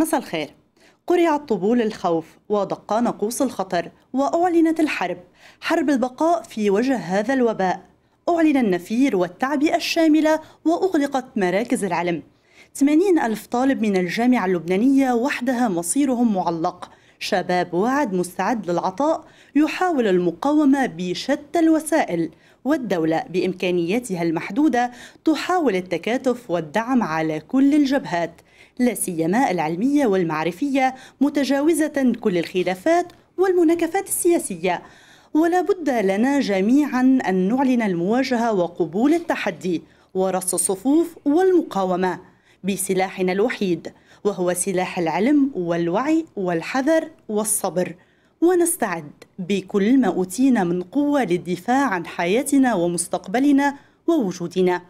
مساء الخير قرع طبول الخوف ودق نقوص الخطر وأعلنت الحرب حرب البقاء في وجه هذا الوباء أعلن النفير والتعبئة الشاملة وأغلقت مراكز العلم 80 ألف طالب من الجامعة اللبنانية وحدها مصيرهم معلق شباب وعد مستعد للعطاء يحاول المقاومة بشتى الوسائل والدولة بإمكانياتها المحدودة تحاول التكاتف والدعم على كل الجبهات لا سيما العلمية والمعرفية متجاوزة كل الخلافات والمناكفات السياسية ولا بد لنا جميعا أن نعلن المواجهة وقبول التحدي ورص الصفوف والمقاومة بسلاحنا الوحيد وهو سلاح العلم والوعي والحذر والصبر ونستعد بكل ما أوتينا من قوة للدفاع عن حياتنا ومستقبلنا ووجودنا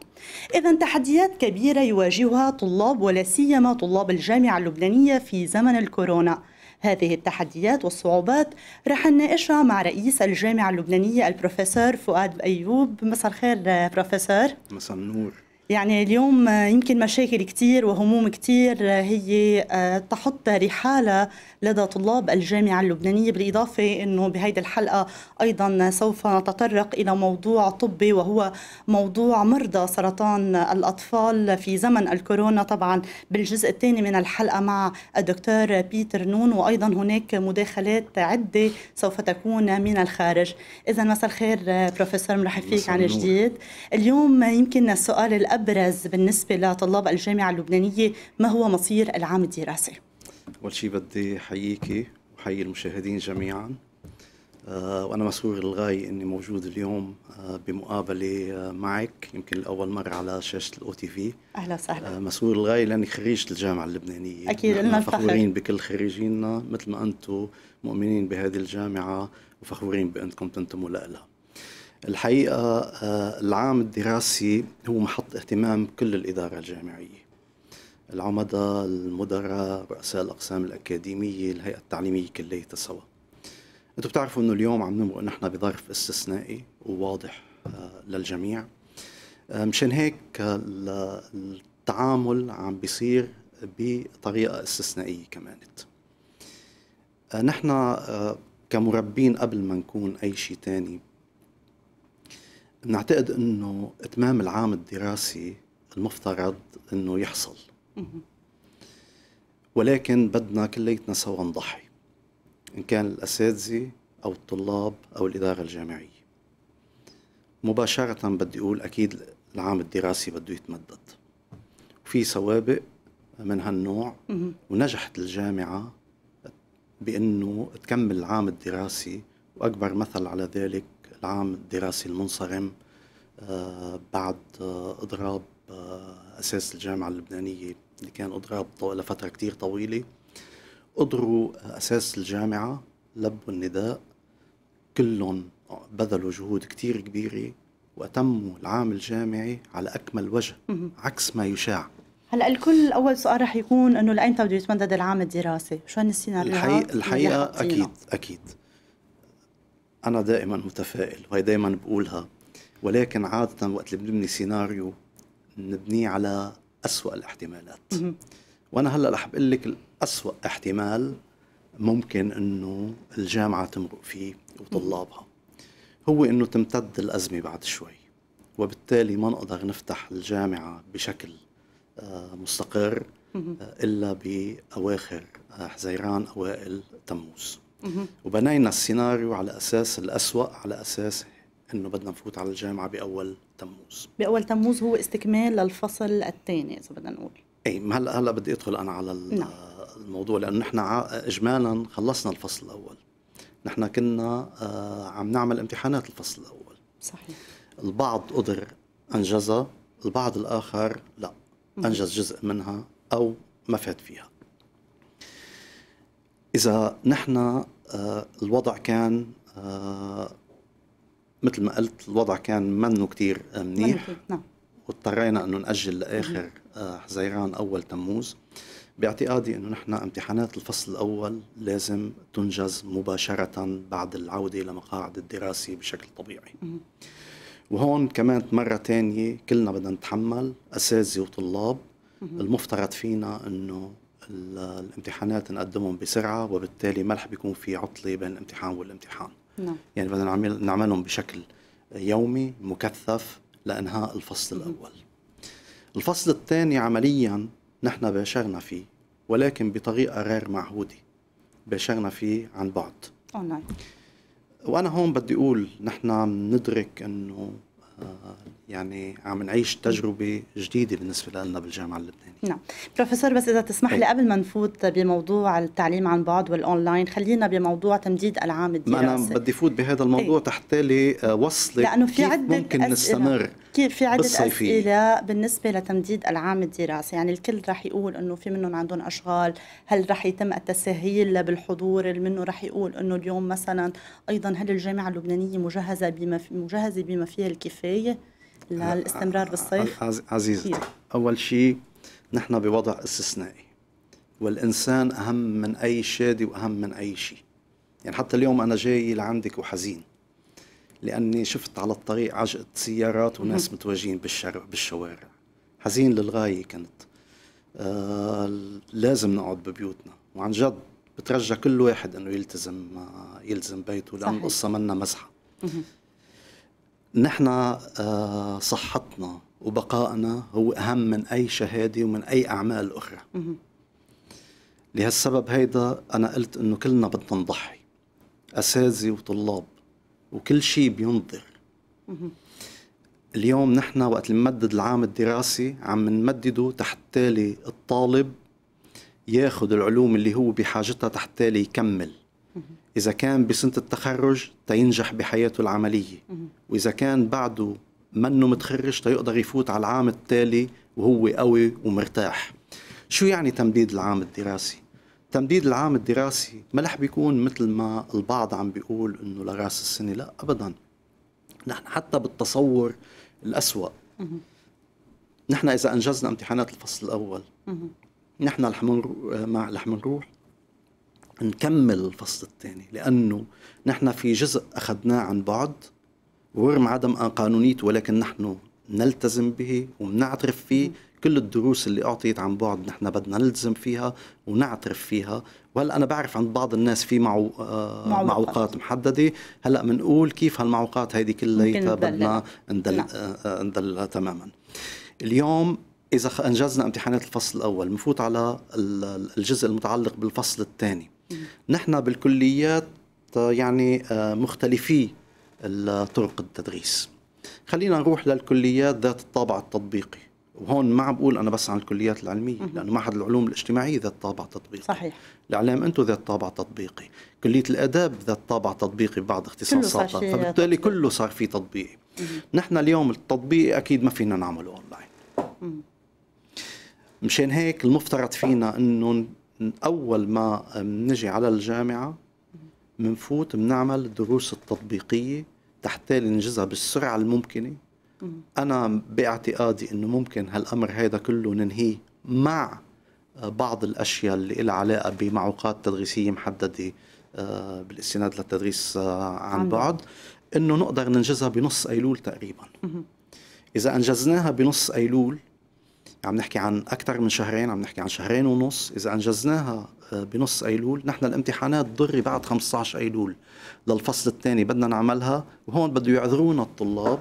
إذا تحديات كبيرة يواجهها طلاب ولا سيما طلاب الجامعة اللبنانية في زمن الكورونا هذه التحديات والصعوبات رح نناقشها مع رئيس الجامعة اللبنانية البروفيسور فؤاد أيوب مساء الخير آه، بروفيسور مساء النور يعني اليوم يمكن مشاكل كثير وهموم كثير هي آه، تحط رحالة لدى طلاب الجامعة اللبنانية بالإضافة أنه بهيدي الحلقة أيضا سوف نتطرق إلى موضوع طبي وهو موضوع مرضى سرطان الأطفال في زمن الكورونا طبعا بالجزء الثاني من الحلقة مع الدكتور بيتر نون وأيضا هناك مداخلات عدة سوف تكون من الخارج إذا مساء الخير آه، بروفيسور مرحب فيك عن جديد اليوم يمكن السؤال الأب أبرز بالنسبة لطلاب الجامعة اللبنانية ما هو مصير العام الدراسي؟ أول شيء بدي حييكي وحيي المشاهدين جميعاً آه، وأنا مسرور للغاية إني موجود اليوم آه، بمقابلة آه، معك يمكن لأول مرة على شاشة الأو تي في أهلا وسهلا مسرور للغاية لأني خريج الجامعة اللبنانية أكيد لنا فخورين بكل خريجينا مثل ما أنتم مؤمنين بهذه الجامعة وفخورين بأنكم تنتموا لها الحقيقة آه، العام الدراسي هو محط اهتمام كل الإدارة الجامعية العمدة المدراء رؤساء الأقسام الأكاديمية الهيئة التعليمية كلية سوا أنتم بتعرفوا أنه اليوم عم نمرق نحن بظرف استثنائي وواضح آه، للجميع آه، مشان هيك التعامل عم بيصير بطريقة استثنائية كمانت نحن كمربين قبل ما نكون أي شيء تاني نعتقد انه اتمام العام الدراسي المفترض انه يحصل ولكن بدنا كليتنا سوا نضحي ان كان الاساتذه او الطلاب او الاداره الجامعيه مباشره بدي اقول اكيد العام الدراسي بده يتمدد في سوابق من هالنوع ونجحت الجامعه بانه تكمل العام الدراسي واكبر مثل على ذلك العام الدراسي المنصرم آه، بعد آه، اضراب آه، اساس الجامعه اللبنانيه اللي كان اضراب لفتره كتير طويله قدروا اساس الجامعه لبوا النداء كلهم بذلوا جهود كتير كبيره واتموا العام الجامعي على اكمل وجه عكس ما يشاع هلا الكل اول سؤال رح يكون انه لاين بده يتمدد العام الدراسي شو هالسيناريوهات الحقيقه الحقيقه اكيد اكيد أنا دائما متفائل وهي دائما بقولها ولكن عادة وقت اللي بنبني سيناريو بنبنيه على أسوأ الاحتمالات وأنا هلأ رح بقول لك الأسوأ احتمال ممكن أنه الجامعة تمرق فيه وطلابها هو أنه تمتد الأزمة بعد شوي وبالتالي ما نقدر نفتح الجامعة بشكل آه، مستقر آه، إلا بأواخر آه، حزيران أوائل تموز وبنينا السيناريو على اساس الاسوأ على اساس انه بدنا نفوت على الجامعه باول تموز باول تموز هو استكمال للفصل الثاني اذا بدنا نقول اي هلا هلا بدي ادخل انا على نعم. الموضوع لانه نحن اجمالا خلصنا الفصل الاول نحن كنا آه، عم نعمل امتحانات الفصل الاول صحيح البعض قدر انجزها البعض الاخر لا انجز جزء منها او ما فات فيها اذا نحن آه، الوضع كان آه، مثل ما قلت الوضع كان منه كتير منيح نعم واضطرينا انه ناجل لاخر آه، حزيران اول تموز باعتقادي انه نحن امتحانات الفصل الاول لازم تنجز مباشره بعد العوده لمقاعد الدراسه بشكل طبيعي وهون كمان مرة تانية كلنا بدنا نتحمل أساتذة وطلاب المفترض فينا أنه الامتحانات نقدمهم بسرعه وبالتالي ما رح بيكون في عطله بين الامتحان والامتحان نعم. يعني بدنا نعمل نعملهم بشكل يومي مكثف لانهاء الفصل الاول الفصل الثاني عمليا نحن باشرنا فيه ولكن بطريقه غير معهوده باشرنا فيه عن بعد اونلاين وانا هون بدي اقول نحن ندرك انه يعني عم نعيش تجربه جديده بالنسبه لنا بالجامعه اللبنانيه نعم بروفيسور بس اذا تسمح لي قبل ما نفوت بموضوع التعليم عن بعد والاونلاين خلينا بموضوع تمديد العام الدراسي انا بدي فوت بهذا الموضوع ايه؟ تحت لي آه، وصلك لانه في كيف عدة ممكن أسئلة. نستمر كيف في عدة أسئلة بالنسبة لتمديد العام الدراسي يعني الكل رح يقول أنه في منهم عندهم أشغال هل رح يتم التسهيل بالحضور منه رح يقول أنه اليوم مثلا أيضا هل الجامعة اللبنانية مجهزة بما, مجهزة بما فيها الكفاية للاستمرار بالصيف؟ عزيزتي أول شيء نحن بوضع استثنائي والإنسان أهم من أي شادي وأهم من أي شيء يعني حتى اليوم أنا جاي لعندك وحزين لأني شفت على الطريق عجقة سيارات وناس متواجدين بالشارع بالشوارع حزين للغاية كنت آه لازم نقعد ببيوتنا وعن جد بترجى كل واحد انه يلتزم آه، يلزم بيته لان القصه منا مزحه نحن آه، صحتنا وبقائنا هو أهم من أي شهادة ومن أي أعمال أخرى لهالسبب هيدا أنا قلت إنه كلنا بدنا نضحي أساتذة وطلاب وكل شيء بينضر اليوم نحن وقت نمدد العام الدراسي عم نمدده تحت الطالب ياخذ العلوم اللي هو بحاجتها تحت يكمل إذا كان بسنة التخرج تينجح بحياته العملية وإذا كان بعده منه متخرج تيقدر يفوت على العام التالي وهو قوي ومرتاح شو يعني تمديد العام الدراسي؟ تمديد العام الدراسي ما رح بيكون مثل ما البعض عم بيقول انه لراس السنه لا ابدا نحن حتى بالتصور الأسوأ نحن اذا انجزنا امتحانات الفصل الاول نحن رح لح آه، منروح نكمل الفصل الثاني لأنه نحن في جزء أخذناه عن بعد ورغم عدم قانونيته ولكن نحن نلتزم به ونعترف فيه كل الدروس اللي أعطيت عن بعد نحن بدنا نلتزم فيها ونعترف فيها وهلا أنا بعرف عند بعض الناس في معو... آه، معوقات, معوقات محددة هلا بنقول كيف هالمعوقات هيدي كلياتها بدنا ندل... ندل تماما اليوم إذا أنجزنا امتحانات الفصل الأول بنفوت على الجزء المتعلق بالفصل الثاني نحن بالكليات يعني آه، مختلفي طرق التدريس خلينا نروح للكليات ذات الطابع التطبيقي وهون ما عم بقول انا بس عن الكليات العلميه لانه معهد العلوم الاجتماعيه ذات طابع تطبيقي صحيح الاعلام انتم ذات طابع تطبيقي كليه الاداب ذات طابع تطبيقي ببعض اختصاصاتها فبالتالي كله صار فيه تطبيقي نحن اليوم التطبيقي اكيد ما فينا نعمله اونلاين مشان هيك المفترض فينا انه اول ما بنجي على الجامعه بنفوت بنعمل الدروس التطبيقيه تحت ننجزها بالسرعه الممكنه انا باعتقادي انه ممكن هالامر هذا كله ننهيه مع بعض الاشياء اللي لها علاقه بمعوقات تدريسيه محدده آه، بالاستناد للتدريس آه، عن بعد انه نقدر ننجزها بنص ايلول تقريبا اذا انجزناها بنص ايلول عم نحكي عن أكثر من شهرين عم نحكي عن شهرين ونص إذا أنجزناها آه، بنص أيلول نحن الامتحانات ضري بعد 15 أيلول للفصل الثاني بدنا نعملها وهون بده يعذرونا الطلاب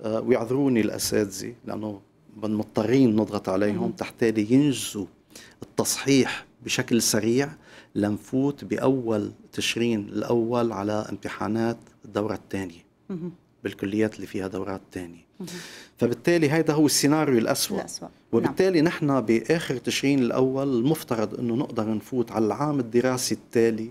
آه، ويعذروني الأساتذة لأنه مضطرين نضغط عليهم تحتالي ينجزوا التصحيح بشكل سريع لنفوت بأول تشرين الأول على امتحانات الدورة الثانية بالكليات اللي فيها دورات ثانيه فبالتالي هذا هو السيناريو الأسوأ, الأسوأ. نعم. وبالتالي نعم. نحن بآخر تشرين الأول المفترض أنه نقدر نفوت على العام الدراسي التالي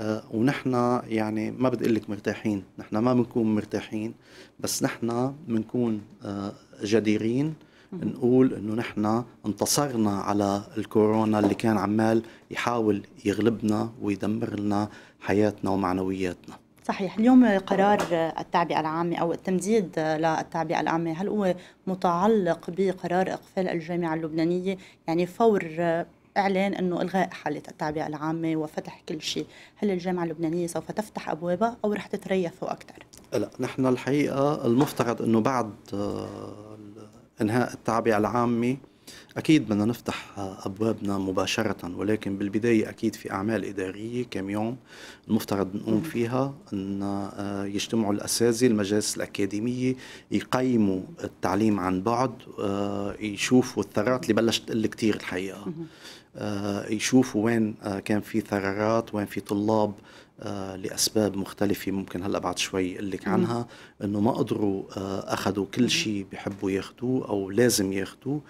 آه، ونحن يعني ما بدي اقول لك مرتاحين نحن ما بنكون مرتاحين بس نحن بنكون آه، جديرين نقول انه نحن انتصرنا على الكورونا اللي كان عمال يحاول يغلبنا ويدمر لنا حياتنا ومعنوياتنا صحيح اليوم قرار التعبئة العامة أو التمديد للتعبئة العامة هل هو متعلق بقرار إقفال الجامعة اللبنانية يعني فور إعلان أنه إلغاء حالة التعبئة العامة وفتح كل شيء هل الجامعة اللبنانية سوف تفتح أبوابها أو رح تتريثوا أكثر؟ لا نحن الحقيقة المفترض أنه بعد آه، إنهاء التعبئة العامة أكيد بدنا نفتح أبوابنا مباشرة ولكن بالبداية أكيد في أعمال إدارية كم يوم المفترض نقوم فيها أن آه، يجتمعوا الأساتذة المجالس الأكاديمية يقيموا التعليم عن بعد آه، يشوفوا الثغرات اللي بلشت تقل كثير الحقيقة آه، يشوفوا وين كان في ثغرات وين في طلاب آه لاسباب مختلفه ممكن هلا بعد شوي اقول لك عنها انه ما قدروا آه اخذوا كل شيء بحبوا ياخذوه او لازم ياخذوه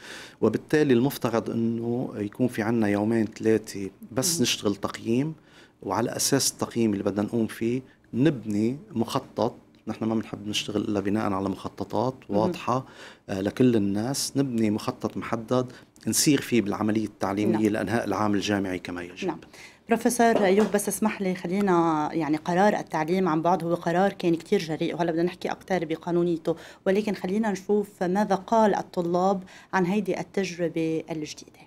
وبالتالي المفترض انه يكون في عنا يومين ثلاثه بس مم. نشتغل تقييم وعلى اساس التقييم اللي بدنا نقوم فيه نبني مخطط نحن ما بنحب نشتغل الا بناء على مخططات واضحه آه لكل الناس نبني مخطط محدد نسير فيه بالعمليه التعليميه نعم. لانهاء العام الجامعي كما يجب نعم. بروفيسور ايوب بس اسمح لي خلينا يعني قرار التعليم عن بعد هو قرار كان كثير جريء وهلا بدنا نحكي اكثر بقانونيته ولكن خلينا نشوف ماذا قال الطلاب عن هيدي التجربه الجديده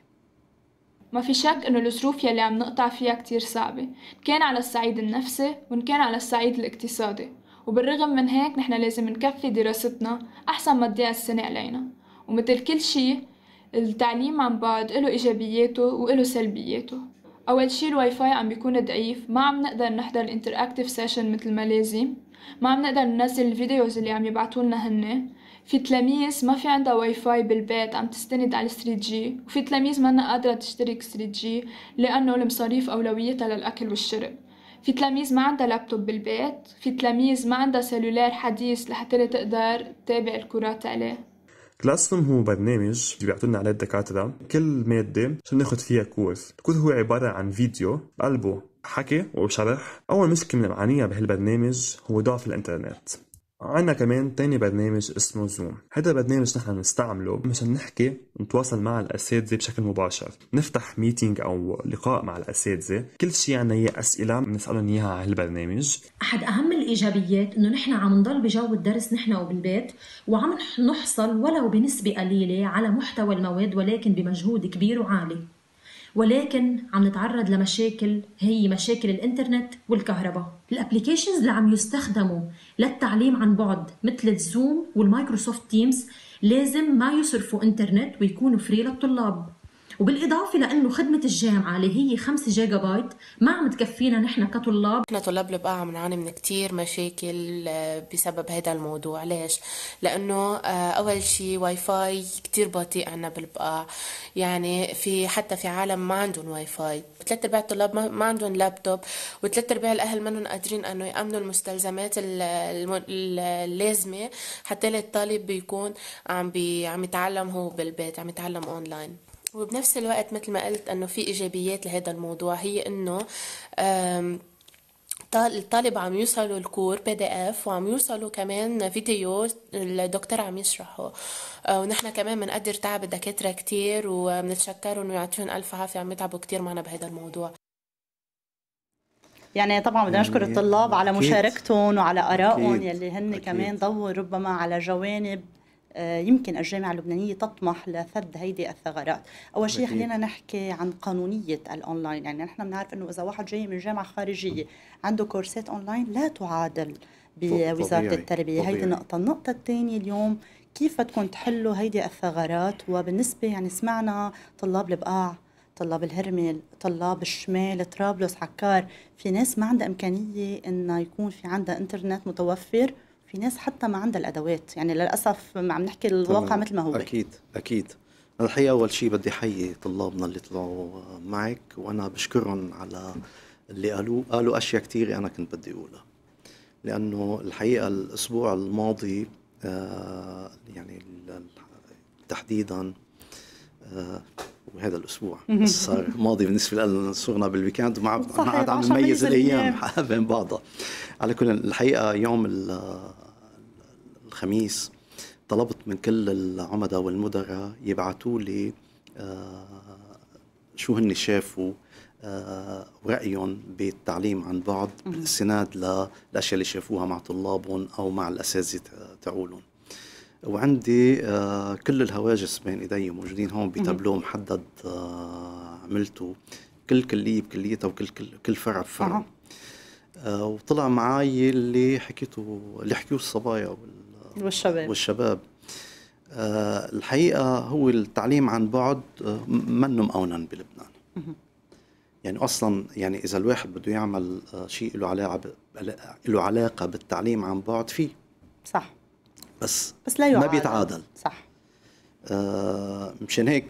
ما في شك انه الظروف يلي عم نقطع فيها كثير صعبة كان على الصعيد النفسي وان كان على الصعيد الاقتصادي وبالرغم من هيك نحن لازم نكفي دراستنا احسن ما تضيع السنة علينا ومثل كل شي التعليم عن بعد له ايجابياته وله سلبياته اول شي الواي فاي عم بيكون ضعيف ما عم نقدر نحضر الانتراكتيف سيشن مثل ما لازم ما عم نقدر ننزل الفيديوز اللي عم يبعتوا لنا هن في تلاميذ ما في عندها واي فاي بالبيت عم تستند على 3 جي وفي تلاميذ ما قادرة تشترك 3 جي لأنه المصاريف أولويتها للأكل والشرب في تلاميذ ما عندها لابتوب بالبيت في تلاميذ ما عندها سيلولار حديث لحتى تقدر تتابع الكرات عليه كلاس روم هو برنامج بيعطونا عليه الدكاترة كل مادة عشان ناخذ فيها كورس الكورس هو عبارة عن فيديو قلبه حكي وشرح أول مشكلة بنعانيها بهالبرنامج هو ضعف الإنترنت عنا كمان تاني برنامج اسمه زوم هذا برنامج نحن بنستعمله مشان نحكي نتواصل مع الأساتذة بشكل مباشر نفتح ميتينج أو لقاء مع الأساتذة كل شيء عنا هي أسئلة بنسألهم إياها على هالبرنامج أحد أهم الإيجابيات إنه نحن عم نضل بجو الدرس نحن وبالبيت وعم نحصل ولو بنسبة قليلة على محتوى المواد ولكن بمجهود كبير وعالي ولكن عم نتعرض لمشاكل هي مشاكل الانترنت والكهرباء الابليكيشنز اللي عم يستخدموا للتعليم عن بعد مثل الزوم والمايكروسوفت تيمز لازم ما يصرفوا انترنت ويكونوا فري للطلاب وبالاضافه لانه خدمه الجامعه اللي هي 5 جيجا بايت ما عم تكفينا نحن كطلاب نحن طلاب البقاع عم نعاني من كثير مشاكل آه، بسبب هذا الموضوع ليش لانه آه، اول شيء واي فاي كثير بطيء عنا بالبقاع يعني في حتى في عالم ما عندهم واي فاي ثلاث ارباع الطلاب ما عندهم لابتوب وثلاث ارباع الاهل منهم قادرين انه يامنوا المستلزمات اللازمه حتى للطالب بيكون عم بي عم يتعلم هو بالبيت عم يتعلم اونلاين وبنفس الوقت مثل ما قلت انه في ايجابيات لهذا الموضوع هي انه الطالب عم يوصلوا الكور بي دي اف وعم يوصلوا كمان فيديو الدكتور عم يشرحه آه، ونحن كمان بنقدر تعب الدكاتره كثير وبنتشكرهم ويعطيهم الف عافيه عم يتعبوا كثير معنا بهذا الموضوع يعني طبعا بدنا نشكر يعني الطلاب على مشاركتهم وعلى ارائهم يلي هن كمان ضووا ربما على جوانب آه، يمكن الجامعة اللبنانية تطمح لسد هيدي الثغرات أول شيء خلينا نحكي عن قانونية الأونلاين يعني نحن بنعرف أنه إذا واحد جاي من جامعة خارجية عنده كورسات أونلاين لا تعادل بوزارة التربية هيدي نقطة النقطة الثانية اليوم كيف بدكم تحلوا هيدي الثغرات وبالنسبة يعني سمعنا طلاب البقاع طلاب الهرمل طلاب الشمال طرابلس عكار في ناس ما عندها إمكانية إنه يكون في عندها إنترنت متوفر في ناس حتى ما عندها الادوات يعني للاسف عم نحكي الواقع مثل ما هو اكيد اكيد الحقيقه اول شيء بدي احيي طلابنا اللي طلعوا معك وانا بشكرهم على اللي قالوه قالوا اشياء كثير انا كنت بدي اقولها لانه الحقيقه الاسبوع الماضي آه يعني تحديدا آه وهذا الاسبوع بس صار ماضي بالنسبه لنا صرنا بالويكند وما عاد عم نميز الايام بين بعضها على كل الحقيقه يوم الخميس طلبت من كل العمدة والمدراء يبعثوا لي آه، شو هن شافوا ورأيهم آه، بالتعليم عن بعد بالاستناد للأشياء اللي شافوها مع طلابهم أو مع الأساتذة تعولهم وعندي آه، كل الهواجس بين ايدي موجودين هون بتابلو محدد آه، عملته كل كليه بكليتها وكل كل, كل فرع بفرع آه، وطلع معي اللي حكيته اللي حكيوه الصبايا والشباب والشباب الحقيقه هو التعليم عن بعد منه مقونا بلبنان يعني اصلا يعني اذا الواحد بده يعمل شيء له علاقه له علاقه بالتعليم عن بعد فيه صح بس بس لا يعادل. ما بيتعادل صح آه مشان هيك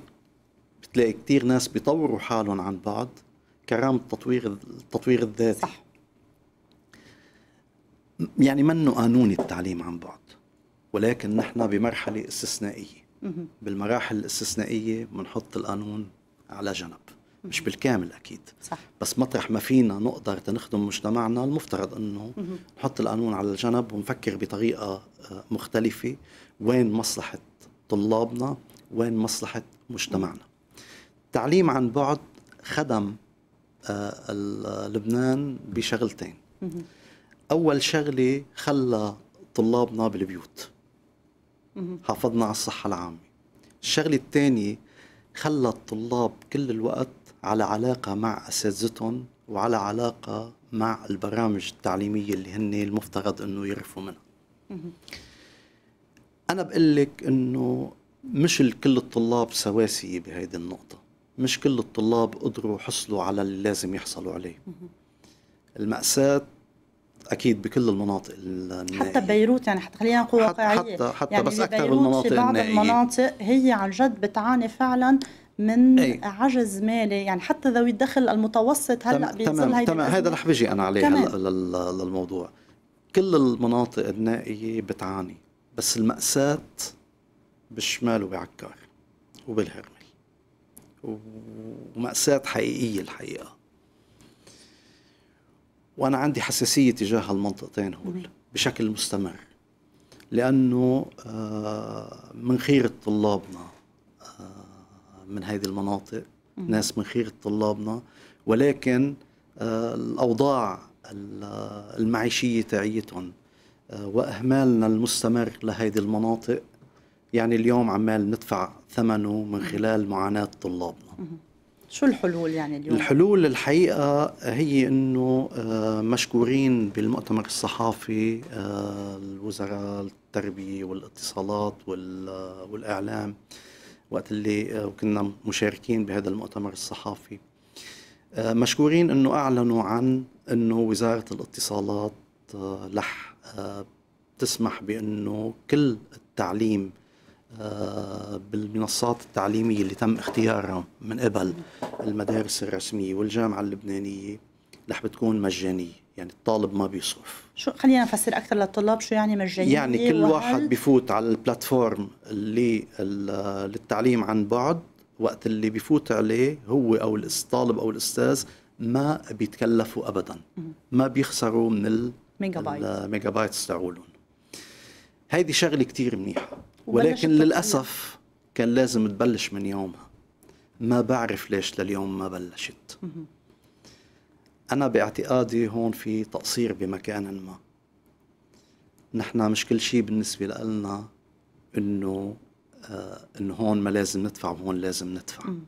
بتلاقي كثير ناس بيطوروا حالهم عن بعض كرام التطوير التطوير الذاتي صح يعني منه قانوني التعليم عن بعد ولكن نحن بمرحلة استثنائية بالمراحل الاستثنائية بنحط القانون على جنب مش بالكامل اكيد صح. بس مطرح ما فينا نقدر نخدم مجتمعنا المفترض انه نحط القانون على الجنب ونفكر بطريقه آه، مختلفه وين مصلحه طلابنا وين مصلحه مجتمعنا التعليم عن بعد خدم آه، لبنان بشغلتين اول شغله خلى طلابنا بالبيوت حافظنا على الصحه العامه الشغله الثانيه خلى الطلاب كل الوقت على علاقة مع أساتذتهم وعلى علاقة مع البرامج التعليمية اللي هن المفترض أنه يعرفوا منها أنا بقول لك أنه مش كل الطلاب سواسية بهيدي النقطة مش كل الطلاب قدروا حصلوا على اللي لازم يحصلوا عليه المأساة اكيد بكل المناطق النائية. حتى بيروت يعني حتى خلينا نقول واقعيه حتى حتى يعني بس اكثر بالمناطق في بعض النائية. المناطق هي عن جد بتعاني فعلا من أي. عجز مالي يعني حتى ذوي الدخل المتوسط هلا بيصير هيدا تمام هذا رح بيجي انا عليه هلا للموضوع كل المناطق النائيه بتعاني بس المأساة بالشمال وبعكار وبالهرمل ومأساة حقيقية الحقيقة وأنا عندي حساسية تجاه المنطقتين هول بشكل مستمر لأنه آه، من خيرة طلابنا من هذه المناطق ناس من خيرة طلابنا ولكن آه، الأوضاع المعيشية تعيتهم آه، وإهمالنا المستمر لهذه المناطق يعني اليوم عمال ندفع ثمنه من خلال معاناة طلابنا شو الحلول يعني اليوم؟ الحلول الحقيقة هي أنه آه، مشكورين بالمؤتمر الصحافي الوزراء التربية والاتصالات والإعلام وقت اللي آه، كنا مشاركين بهذا المؤتمر الصحافي آه، مشكورين انه اعلنوا عن انه وزاره الاتصالات رح آه، تسمح بانه كل التعليم بالمنصات التعليميه اللي تم اختيارها من قبل المدارس الرسميه والجامعه اللبنانيه رح بتكون مجانيه يعني الطالب ما بيصرف شو خلينا نفسر اكثر للطلاب شو يعني مجانيه يعني كل وهل... واحد بفوت على البلاتفورم اللي للتعليم عن بعد وقت اللي بفوت عليه هو او الطالب او الاستاذ ما بيتكلفوا ابدا ما بيخسروا من الميجا بايتس تاعولهم هيدي شغله كثير منيحه ولكن للاسف كان لازم تبلش من يومها ما بعرف ليش لليوم ما بلشت أنا باعتقادي هون في تقصير بمكان ما نحن مش كل شيء بالنسبة لنا إنه آه إنه هون ما لازم ندفع وهون لازم ندفع م.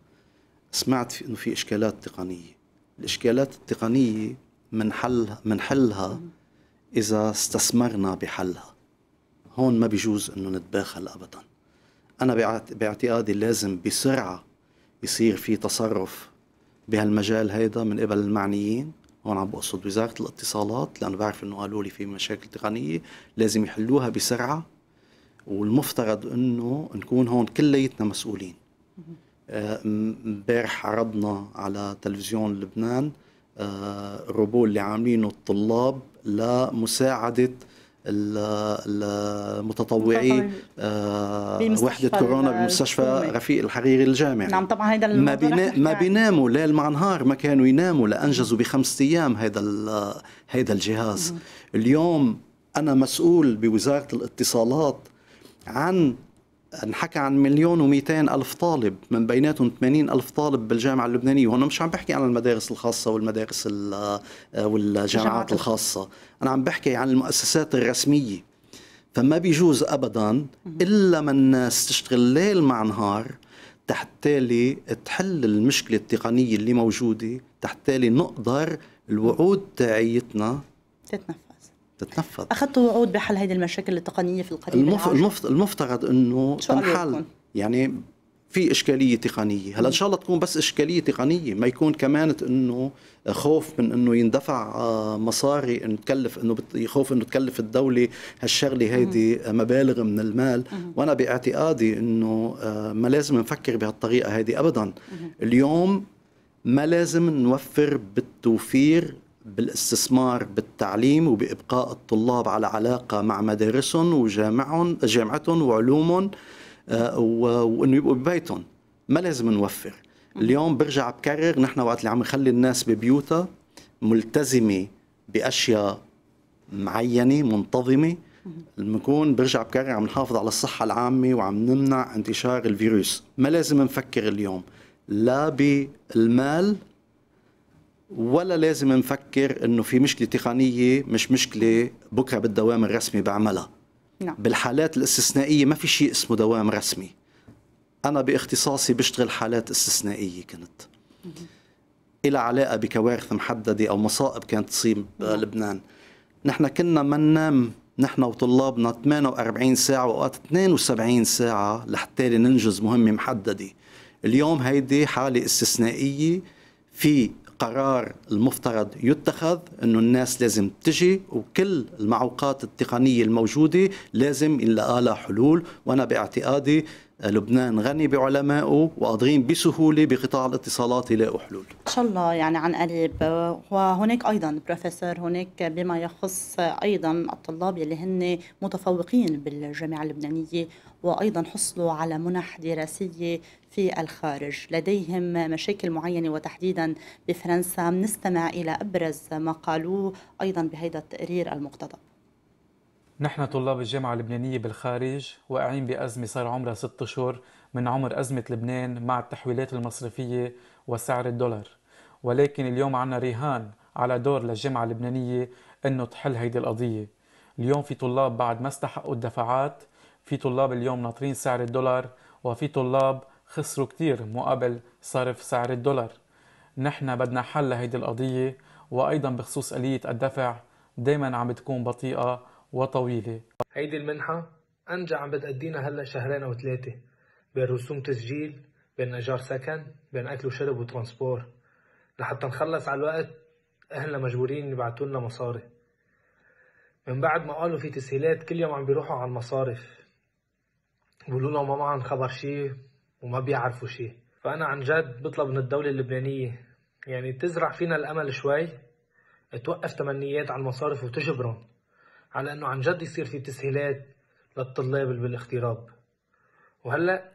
سمعت في إنه في إشكالات تقنية الإشكالات التقنية منحل منحلها إذا استثمرنا بحلها هون ما بيجوز إنه نتباخل أبدا أنا باعتقادي لازم بسرعة يصير في تصرف بهالمجال هيدا من قبل المعنيين هون عم بقصد وزاره الاتصالات لانه بعرف انه قالوا لي في مشاكل تقنيه لازم يحلوها بسرعه والمفترض انه نكون هون كليتنا مسؤولين آه، امبارح عرضنا على تلفزيون لبنان الروبو آه، اللي عاملينه الطلاب لمساعده المتطوعين آه وحده كورونا بمستشفى رفيق الحريري الجامعي نعم طبعا هذا ما, بينا ما بيناموا ليل مع نهار ما كانوا يناموا لانجزوا بخمسة ايام هذا هذا الجهاز اليوم انا مسؤول بوزاره الاتصالات عن انحكى عن مليون و ألف طالب من بيناتهم 80 ألف طالب بالجامعة اللبنانية وهنا مش عم بحكي عن المدارس الخاصة والمدارس آه، والجامعات الخاصة أنا عم بحكي عن المؤسسات الرسمية فما بيجوز أبدا إلا ما الناس تشتغل ليل مع نهار تحتالي تحل المشكلة التقنية اللي موجودة تحتالي نقدر الوعود تاعيتنا تتنفذ تتنفذ اخذتوا وعود بحل هذه المشاكل التقنيه في القريب المف... المف... المفترض انه تنحل يعني في اشكاليه تقنيه هلا ان شاء الله تكون بس اشكاليه تقنيه ما يكون كمان انه خوف من انه يندفع آه، مصاري انه تكلف انه يخوف انه تكلف الدوله هالشغله هيدي آه، مبالغ من المال وانا باعتقادي انه آه، ما لازم نفكر بهالطريقه هيدي ابدا اليوم ما لازم نوفر بالتوفير بالاستثمار بالتعليم وبإبقاء الطلاب على علاقة مع مدارسهم وجامعهم جامعتهم وعلومهم آه، وانه يبقوا ببيتهم ما لازم نوفر اليوم برجع بكرر نحن وقت اللي عم نخلي الناس ببيوتها ملتزمه باشياء معينه منتظمه بنكون برجع بكرر عم نحافظ على الصحه العامه وعم نمنع انتشار الفيروس ما لازم نفكر اليوم لا بالمال ولا لازم نفكر انه في مشكله تقنيه مش مشكله بكره بالدوام الرسمي بعملها نعم. بالحالات الاستثنائيه ما في شيء اسمه دوام رسمي انا باختصاصي بشتغل حالات استثنائيه كنت مم. إلى علاقه بكوارث محدده او مصائب كانت تصيب نعم. لبنان نحن كنا ما ننام نحن وطلابنا 48 ساعه واوقات 72 ساعه لحتى ننجز مهمه محدده اليوم هيدي حاله استثنائيه في القرار المفترض يتخذ انه الناس لازم تجي وكل المعوقات التقنيه الموجوده لازم الا لها حلول وانا باعتقادي لبنان غني بعلمائه وقادرين بسهولة بقطاع الاتصالات يلاقوا حلول إن شاء الله يعني عن قريب وهناك أيضا بروفيسور هناك بما يخص أيضا الطلاب يلي هن متفوقين بالجامعة اللبنانية وأيضا حصلوا على منح دراسية في الخارج لديهم مشاكل معينة وتحديدا بفرنسا نستمع إلى أبرز ما قالوه أيضا بهذا التقرير المقتضب نحن طلاب الجامعة اللبنانية بالخارج واقعين بأزمة صار عمرها ست أشهر من عمر أزمة لبنان مع التحويلات المصرفية وسعر الدولار ولكن اليوم عنا رهان على دور للجامعة اللبنانية أنه تحل هيدي القضية اليوم في طلاب بعد ما استحقوا الدفعات في طلاب اليوم ناطرين سعر الدولار وفي طلاب خسروا كتير مقابل صرف سعر الدولار نحن بدنا حل لهيدي القضية وأيضا بخصوص آلية الدفع دايما عم بتكون بطيئة وطويلة هيدي المنحة أنجع عم بتأدينا هلا شهرين أو ثلاثة بين رسوم تسجيل بين إيجار سكن بين أكل وشرب وترانسبور لحتى نخلص على الوقت أهلنا مجبورين يبعتوا لنا مصاري من بعد ما قالوا في تسهيلات كل يوم عم بيروحوا على المصارف بيقولوا لهم ما معهم خبر شي وما بيعرفوا شيء فأنا عن جد بطلب من الدولة اللبنانية يعني تزرع فينا الأمل شوي توقف تمنيات على المصارف وتجبرهم على أنه عن جد يصير في تسهيلات للطلاب اللي بالاغتراب وهلأ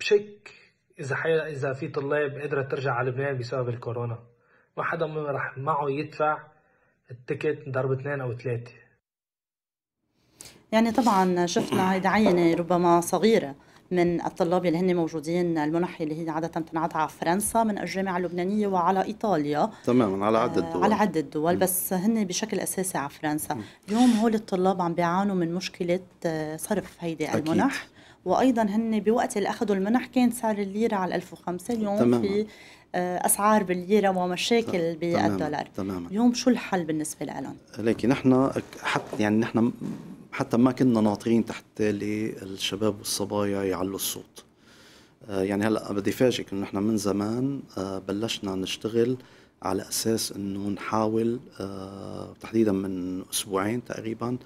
بشك إذا حي... إذا في طلاب قادرة ترجع على لبنان بسبب الكورونا ما حدا رح معه يدفع التيكت ضرب اثنين أو ثلاثة يعني طبعا شفنا هيدا عينة ربما صغيرة من الطلاب اللي هن موجودين المنح اللي هي عاده تنعطى على فرنسا من الجامعه اللبنانيه وعلى ايطاليا تماما على عدة آه، دول على عدة دول بس هن بشكل اساسي على فرنسا اليوم هول الطلاب عم بيعانوا من مشكله آه، صرف هيدي المنح أكيد. وايضا هن بوقت اللي اخذوا المنح كان سعر الليره على 1005 اليوم تماما. في آه، اسعار بالليره ومشاكل بالدولار تماما. اليوم شو الحل بالنسبه لهم؟ لكن نحن حتى يعني نحن حتى ما كنا ناطرين تحت تالي الشباب والصبايا يعلوا الصوت آه، يعني هلا بدي فاجئك انه نحن من زمان آه، بلشنا نشتغل على اساس انه نحاول آه، تحديدا من اسبوعين تقريبا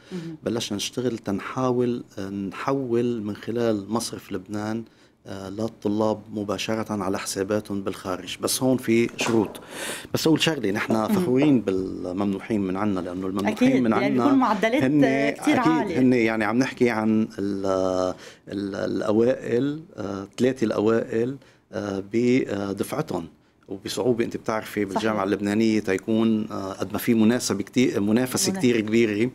بلشنا نشتغل تنحاول نحول من خلال مصرف لبنان آه، للطلاب مباشرة على حساباتهم بالخارج بس هون في شروط بس أول شغلة نحن فخورين بالممنوحين من عنا لأنه الممنوحين أكيد. من يعني عنا يعني معدلات هن كتير أكيد عالية هن يعني عم نحكي عن الـ الـ الأوائل آه، ثلاثة الأوائل آه، بدفعتهم وبصعوبه انت بتعرفي بالجامعه اللبنانيه تيكون آه، قد ما في مناسبه كتير منافسه كثير كبيره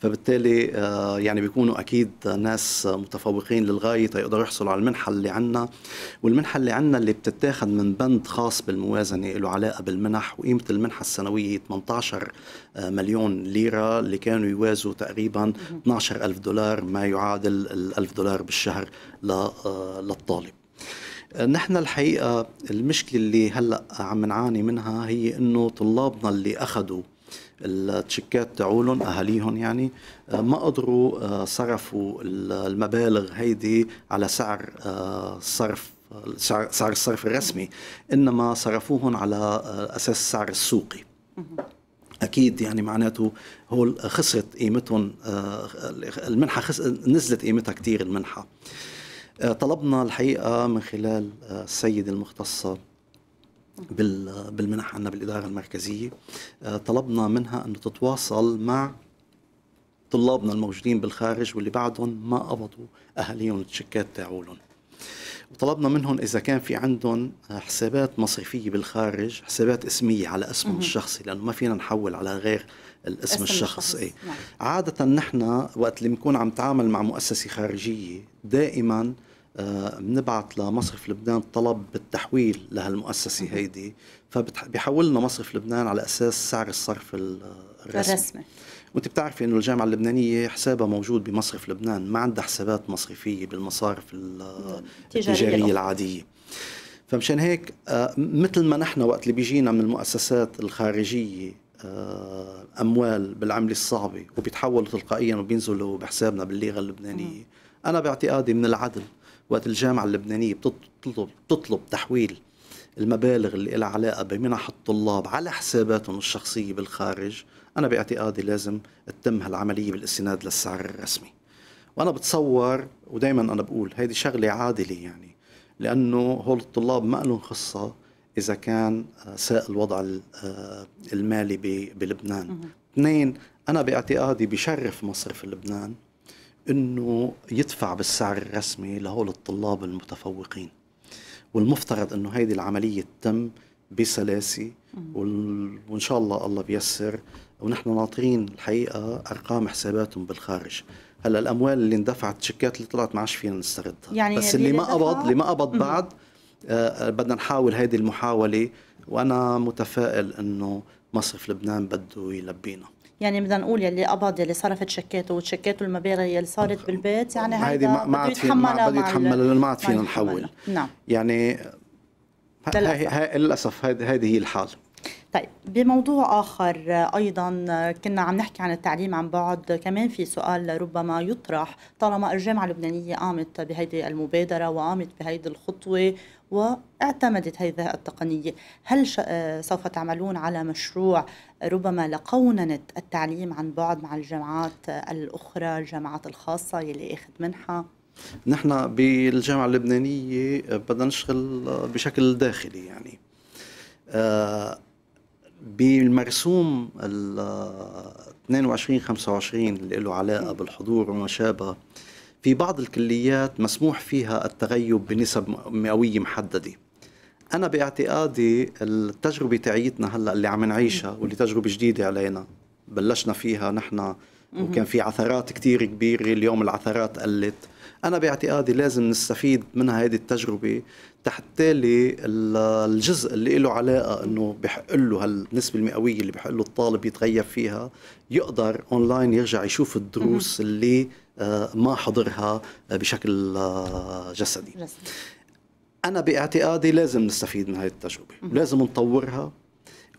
فبالتالي آه، يعني بيكونوا اكيد ناس متفوقين للغايه تيقدروا يحصلوا على المنحه اللي عندنا والمنحه اللي عندنا اللي بتتاخذ من بند خاص بالموازنه له علاقه بالمنح وقيمه المنحه السنويه 18 آه، مليون ليره اللي كانوا يوازوا تقريبا 12000 دولار ما يعادل ال 1000 دولار بالشهر للطالب نحن الحقيقه المشكله اللي هلا عم نعاني منها هي انه طلابنا اللي اخذوا التشيكات تعولهم اهاليهم يعني آه، ما قدروا آه، صرفوا المبالغ هيدي على سعر الصرف آه، سعر الصرف الرسمي انما صرفوهم على اساس السعر السوقي اكيد يعني معناته هول خسرت قيمتهم المنحه نزلت قيمتها كثير المنحه آه، طلبنا الحقيقه من خلال آه، السيده المختصه آه، بالمنح عنا بالاداره المركزيه طلبنا منها انه تتواصل مع طلابنا الموجودين بالخارج واللي بعدهم ما قبضوا اهاليهم التشيكات تاعولهم وطلبنا منهم اذا كان في عندهم حسابات مصرفيه بالخارج حسابات اسميه على اسمهم الشخصي لانه ما فينا نحول على غير الاسم الشخص اي نعم. عاده نحن وقت اللي بنكون عم نتعامل مع مؤسسه خارجيه دائما آه، بنبعث لمصرف لبنان طلب بالتحويل لهالمؤسسه هيدي فبيحول لنا مصرف لبنان على اساس سعر الصرف الرسمي, الرسمي. وانت بتعرفي انه الجامعه اللبنانيه حسابها موجود بمصرف لبنان ما عندها حسابات مصرفيه بالمصارف التجاريه العاديه فمشان هيك آه، مثل ما نحن وقت اللي بيجينا من المؤسسات الخارجيه اموال بالعمله الصعبه وبيتحولوا تلقائيا وبينزلوا بحسابنا بالليغه اللبنانيه انا باعتقادي من العدل وقت الجامعه اللبنانيه بتطلب بتطلب تحويل المبالغ اللي لها علاقه بمنح الطلاب على حساباتهم الشخصيه بالخارج انا باعتقادي لازم تتم هالعمليه بالاستناد للسعر الرسمي وانا بتصور ودائما انا بقول هيدي شغله عادله يعني لانه هول الطلاب ما لهم خصه اذا كان آه، ساء الوضع آه، المالي بلبنان اثنين انا باعتقادي بشرف مصرف لبنان انه يدفع بالسعر الرسمي لهول الطلاب المتفوقين والمفترض انه هيدي العمليه تتم بسلاسه وان شاء الله الله بيسر ونحن ناطرين الحقيقه ارقام حساباتهم بالخارج هلا الاموال اللي اندفعت الشيكات اللي طلعت ما عادش فينا نستردها يعني بس اللي, اللي ما قبض اللي ما قبض بعد آه، بدنا نحاول هذه المحاوله وانا متفائل انه مصرف لبنان بده يلبينا يعني بدنا نقول يلي قبض يلي صرفت شكاته وتشكاته المبالغ يلي صارت بالبيت يعني هذا ما عاد فينا ما بده يتحملها ما عاد فينا نحول نعم يعني للأسف هاي للاسف هيدي هي الحال طيب بموضوع اخر ايضا كنا عم نحكي عن التعليم عن بعد كمان في سؤال ربما يطرح طالما الجامعه اللبنانيه قامت بهيدي المبادره وقامت بهيدي الخطوه واعتمدت هذه التقنيه هل سوف تعملون على مشروع ربما لقوننه التعليم عن بعد مع الجامعات الاخرى الجامعات الخاصه يلي اخذ منحه نحن بالجامعه اللبنانيه بدنا نشتغل بشكل داخلي يعني آه بالمرسوم ال 22 25 اللي له علاقه بالحضور وما شابه في بعض الكليات مسموح فيها التغيب بنسب مئويه محدده انا باعتقادي التجربه تاعيتنا هلا اللي عم نعيشها واللي تجربه جديده علينا بلشنا فيها نحن وكان في عثرات كتير كبيره اليوم العثرات قلت انا باعتقادي لازم نستفيد من هذه التجربه تحت لي الجزء اللي له علاقه انه بحق له هالنسبه المئويه اللي بحق له الطالب يتغيب فيها يقدر اونلاين يرجع يشوف الدروس اللي آه، ما حضرها آه، بشكل آه، جسدي انا باعتقادي لازم نستفيد من هذه التجربه لازم نطورها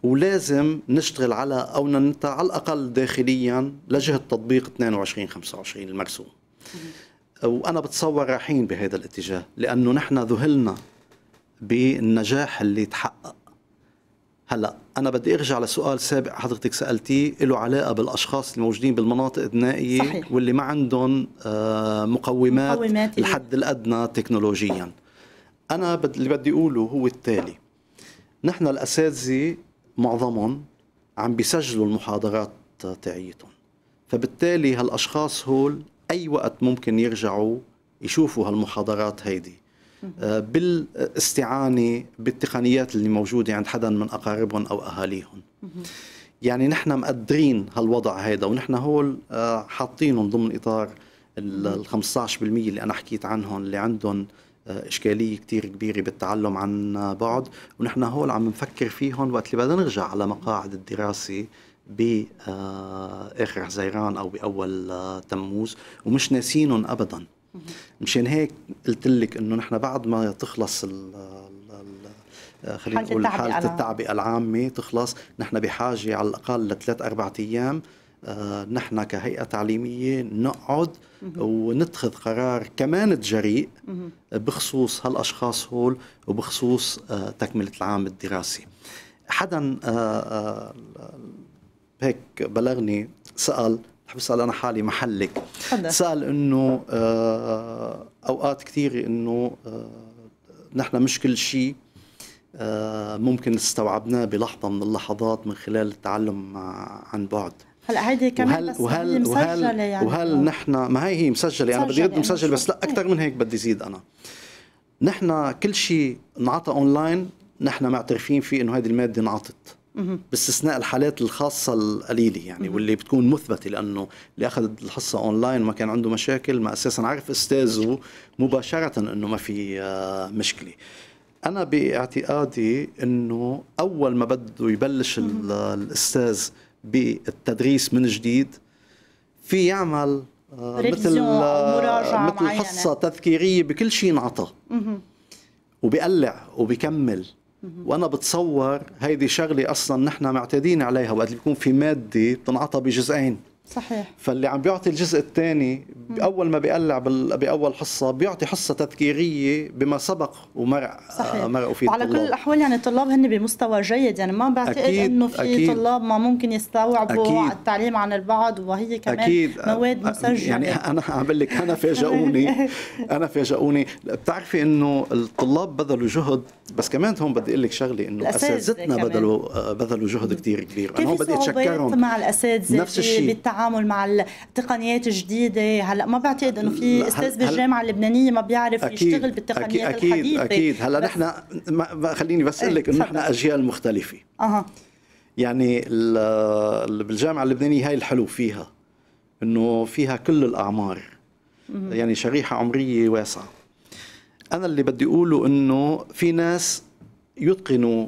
ولازم نشتغل على او ننتع على الاقل داخليا لجهه تطبيق 22 25 المرسوم وانا بتصور رايحين بهذا الاتجاه لانه نحن ذهلنا بالنجاح اللي تحقق هلا انا بدي ارجع لسؤال سابق حضرتك سالتيه له علاقه بالاشخاص الموجودين بالمناطق النائيه صحيح. واللي ما عندهم آه، مقومات, مقومات الحد الادنى تكنولوجيا انا اللي بدي اقوله هو التالي نحن الاساتذه معظمهم عم بيسجلوا المحاضرات تاعيتهم فبالتالي هالاشخاص هول اي وقت ممكن يرجعوا يشوفوا هالمحاضرات هيدي آه، بالاستعانه بالتقنيات اللي موجوده عند حدا من اقاربهم او اهاليهم يعني نحن مقدرين هالوضع هيدا ونحن هول آه، حاطينهم ضمن اطار ال 15% اللي انا حكيت عنهم اللي عندهم آه، اشكاليه كثير كبيره بالتعلم عن بعد ونحن هول عم نفكر فيهم وقت اللي بدنا نرجع على مقاعد الدراسه باخر آه، حزيران او باول آه، تموز ومش ناسينهم ابدا مشان هيك قلت لك انه نحن بعد ما تخلص ال خلينا نقول حالة التعبئة العامة تخلص نحن بحاجة على الأقل لثلاث أربع أيام آه، نحن كهيئة تعليمية نقعد ونتخذ قرار كمان جريء بخصوص هالأشخاص هول وبخصوص تكملة العام الدراسي حدا هيك بلغني سال بحب اسأل انا حالي محلك حدا. سال انه آه اوقات كثيره انه آه نحن مش كل شيء آه ممكن استوعبناه بلحظه من اللحظات من خلال التعلم عن بعد هلا هيدي كمان وهل وهل وهل, يعني وهل نحن ما هي هي مسجله انا بدي رد مسجل بس يعني. لا اكثر من هيك بدي زيد انا نحن كل شيء انعطى اونلاين نحن معترفين فيه انه هذه الماده انعطت باستثناء الحالات الخاصه القليله يعني واللي بتكون مثبته لانه اللي اخذ الحصه اونلاين ما كان عنده مشاكل ما اساسا عرف استاذه مباشره انه ما في آه، مشكله انا باعتقادي انه اول ما بده يبلش الاستاذ بالتدريس من جديد في يعمل آه، مثل آه، مثل حصه تذكيريه بكل شيء انعطى وبقلع وبكمل وانا بتصور هيدي شغله اصلا نحن معتادين عليها وقت بيكون في ماده بتنعطى بجزئين صحيح فاللي عم بيعطي الجزء الثاني اول ما بيقلع باول حصه بيعطي حصه تذكيريه بما سبق ومرق آه، صحيح. مرقوا فيه وعلى كل الاحوال يعني الطلاب هن بمستوى جيد يعني ما بعتقد انه في أكيد طلاب ما ممكن يستوعبوا أكيد التعليم عن البعض وهي كمان أكيد مواد آه، مسجله يعني انا عم بقول لك انا فاجئوني انا فاجئوني بتعرفي انه الطلاب بذلوا جهد بس كمان هون بدي اقول لك شغله انه اساتذتنا بذلوا آه، بذلوا جهد كثير كبير انا هون بدي اتشكرهم مع الاساتذه نفس الشيء التعامل مع التقنيات الجديده هلا ما بعتقد انه في استاذ بالجامعه اللبنانيه ما بيعرف أكيد يشتغل بالتقنيات أكيد الحديثه اكيد هلا نحن خليني بس اقول لك إيه، انه نحن اجيال مختلفه اها يعني بالجامعه اللبنانيه هاي الحلو فيها انه فيها كل الاعمار يعني شريحه عمريه واسعه انا اللي بدي اقوله انه في ناس يتقنوا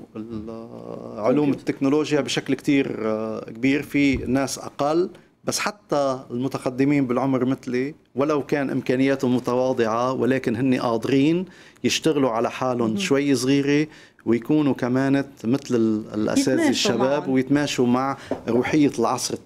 علوم التكنولوجيا بشكل كتير آه، كبير في ناس اقل بس حتى المتقدمين بالعمر مثلي ولو كان امكانياتهم متواضعه ولكن هن قادرين يشتغلوا على حالهم شوي صغيره ويكونوا كمان مثل الاساتذه الشباب معهم. ويتماشوا مع روحيه العصر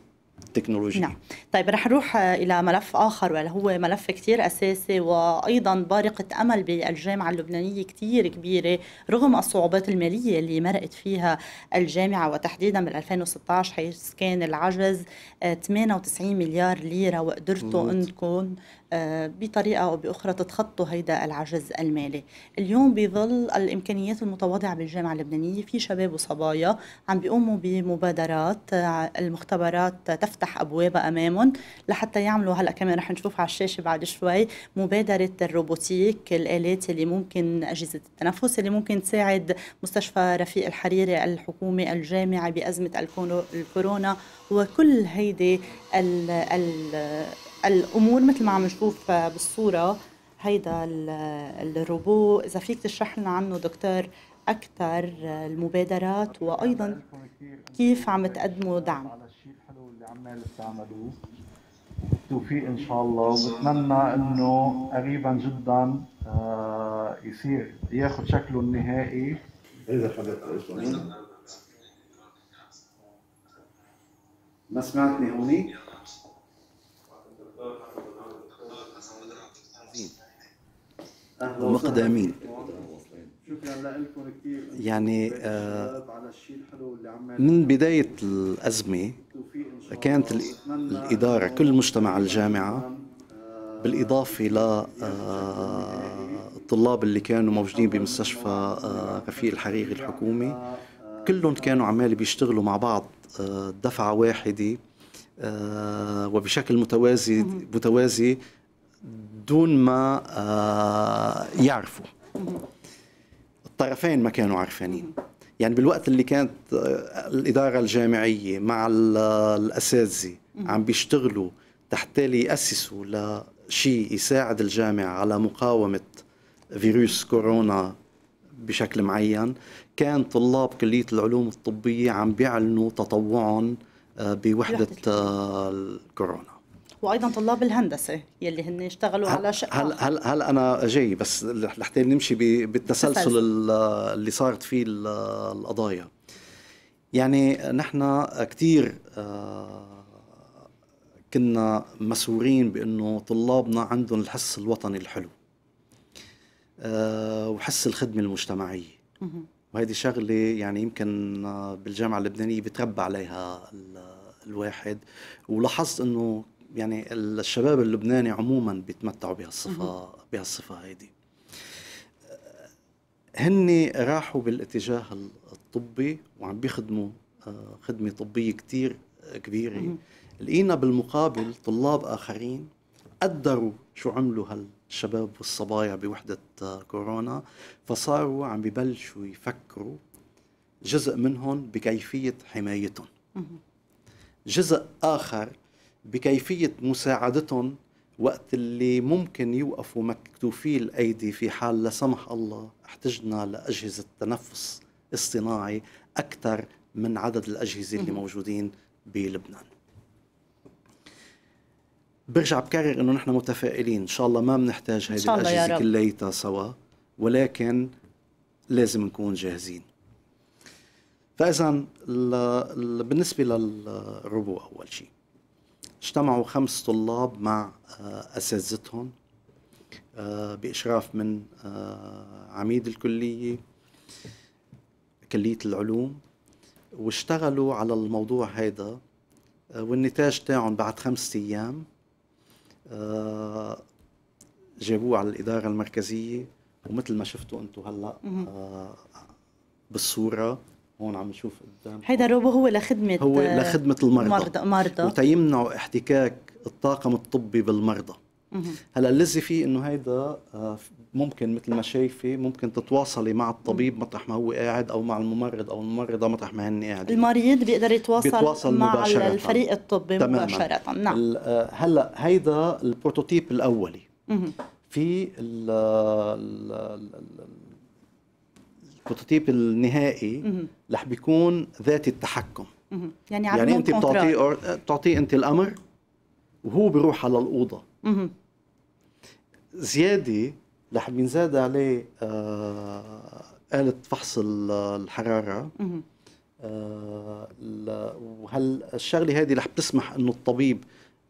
التكنولوجي نعم طيب رح نروح آه، الى ملف اخر وهو ملف كثير اساسي وايضا بارقه امل بالجامعه اللبنانيه كثير كبيره رغم الصعوبات الماليه اللي مرقت فيها الجامعه وتحديدا بال 2016 حيث كان العجز 98 مليار ليره وقدرتوا انكم آه، بطريقه او باخرى تتخطوا هيدا العجز المالي اليوم بظل الامكانيات المتواضعه بالجامعه اللبنانيه في شباب وصبايا عم بيقوموا بمبادرات آه، المختبرات تفتح ابوابها امامهم لحتى يعملوا هلا كمان رح نشوف على الشاشه بعد شوي مبادره الروبوتيك الالات اللي ممكن اجهزه التنفس اللي ممكن تساعد مستشفى رفيق الحريري الحكومي الجامعي بازمه الكورونا وكل هيدي الـ الـ الامور مثل ما عم نشوف بالصوره هيدا الروبو اذا فيك تشرح لنا عنه دكتور اكثر المبادرات وايضا كيف عم تقدموا دعم على الشيء الحلو اللي عمال بتعملوه بالتوفيق ان شاء الله وبتمنى انه قريبا جدا آه، يصير ياخذ شكله النهائي اذا خلت ما سمعتني هوني مقدمين شكرا لكم يعني آه، من بدايه الازمه كانت الاداره كل مجتمع الجامعه بالاضافه إلى آه، الطلاب اللي كانوا موجودين بمستشفى آه، رفيق الحريري الحكومي كلهم كانوا عمال بيشتغلوا مع بعض آه، دفعة واحدة آه، وبشكل متوازي متوازي دون ما آه، يعرفوا الطرفين ما كانوا عارفانين يعني بالوقت اللي كانت الإدارة الجامعية مع الأساتذة عم بيشتغلوا تحتالي يأسسوا لشيء يساعد الجامعة على مقاومة فيروس كورونا بشكل معين كان طلاب كليه العلوم الطبيه عم بيعلنوا تطوعهم آه، بوحده آه، الكورونا وايضا طلاب الهندسه يلي هن اشتغلوا على شقه هلا هلا هل انا جاي بس لحتى نمشي بالتسلسل اللي صارت فيه القضايا يعني نحن كثير آه، كنا مسورين بانه طلابنا عندهم الحس الوطني الحلو وحس الخدمه المجتمعيه وهيدي شغلة يعني يمكن آه، بالجامعة اللبنانية بتربى عليها الواحد ولاحظت انه يعني الشباب اللبناني عموما بيتمتعوا بهالصفة بهالصفة هيدي هن راحوا بالاتجاه الطبي وعم بيخدموا آه، خدمة طبية كتير كبيرة لقينا بالمقابل طلاب آخرين قدروا شو عملوا هال الشباب والصبايا بوحدة كورونا فصاروا عم ببلشوا يفكروا جزء منهم بكيفية حمايتهم جزء آخر بكيفية مساعدتهم وقت اللي ممكن يوقفوا مكتوفي الأيدي في حال لا سمح الله احتجنا لأجهزة تنفس اصطناعي أكثر من عدد الأجهزة اللي موجودين بلبنان برجع بكرر انه نحن متفائلين ان شاء الله ما بنحتاج هذه الاجهزه كليتها سوا ولكن لازم نكون جاهزين فاذا بالنسبه للربو اول شيء اجتمعوا خمس طلاب مع آه، اساتذتهم آه، باشراف من آه، عميد الكليه كليه العلوم واشتغلوا على الموضوع هيدا والنتاج تاعهم بعد خمسة ايام آه، جابوه على الإدارة المركزية ومثل ما شفتوا أنتم هلأ آه، بالصورة هون عم نشوف قدام هيدا روبو هو لخدمة هو لخدمة المرضى مرضى وتيمنعوا احتكاك الطاقم الطبي بالمرضى هلا اللي فيه انه هيدا آه، ممكن مثل ما شايفه ممكن تتواصلي مع الطبيب مطرح ما هو قاعد او مع الممرض او الممرضه مطرح ما هن قاعدين المريض بيقدر يتواصل مع مباشرة. الفريق الطبي تماماً. مباشره نعم آه، هلا هيدا البروتوتيب الاولي في الـ الـ الـ البروتوتيب النهائي رح بيكون ذات التحكم يعني يعني انت بتعطيه آه، بتعطيه انت الامر وهو بيروح على الاوضه زياده رح بينزاد عليه آه، آلة فحص الحرارة آه، وهالشغله هذه رح بتسمح انه الطبيب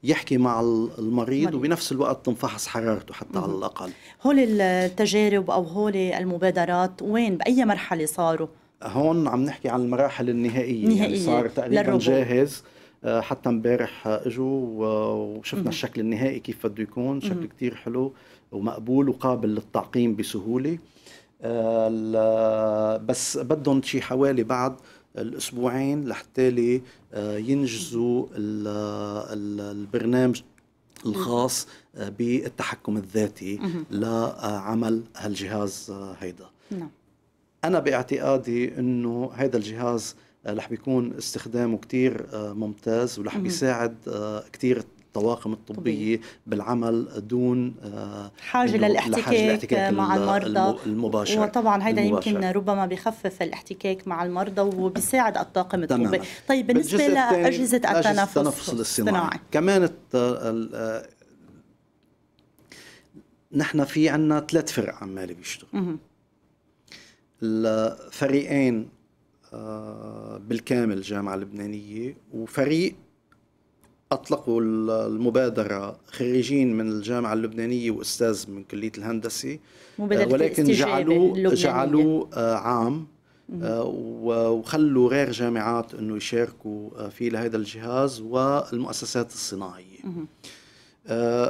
يحكي مع المريض وبنفس الوقت تنفحص حرارته حتى مم. على الاقل هول التجارب او هول المبادرات وين باي مرحله صاروا هون عم نحكي عن المراحل النهائيه يعني نهائية. يعني صار تقريبا للربو. جاهز آه، حتى امبارح اجوا وشفنا مم. الشكل النهائي كيف بده يكون شكل كثير حلو ومقبول وقابل للتعقيم بسهوله آه، بس بدهم شي حوالي بعد الاسبوعين لحتى آه، ينجزوا البرنامج الخاص آه، بالتحكم الذاتي لعمل هالجهاز هيدا نعم. انا باعتقادي انه هذا الجهاز رح بيكون استخدامه كتير ممتاز ورح بيساعد كتير الطواقم الطبيه طبيعي. بالعمل دون آه، حاجه للاحتكاك مع المرضى المباشر وطبعا هذا يمكن ربما بخفف الاحتكاك مع المرضى وبيساعد الطاقم الطبي طيب بالنسبه لاجهزه التنفس التنفس الصناعي كمان آه، نحن في عندنا ثلاث فرق عمالة بيشتغلوا الفريقين آه، بالكامل جامعة لبنانية وفريق أطلقوا المبادرة خريجين من الجامعة اللبنانية وأستاذ من كلية الهندسة ولكن جعلوه جعلوه آه، عام آه، وخلوا غير جامعات انه يشاركوا آه، في لهذا الجهاز والمؤسسات الصناعيه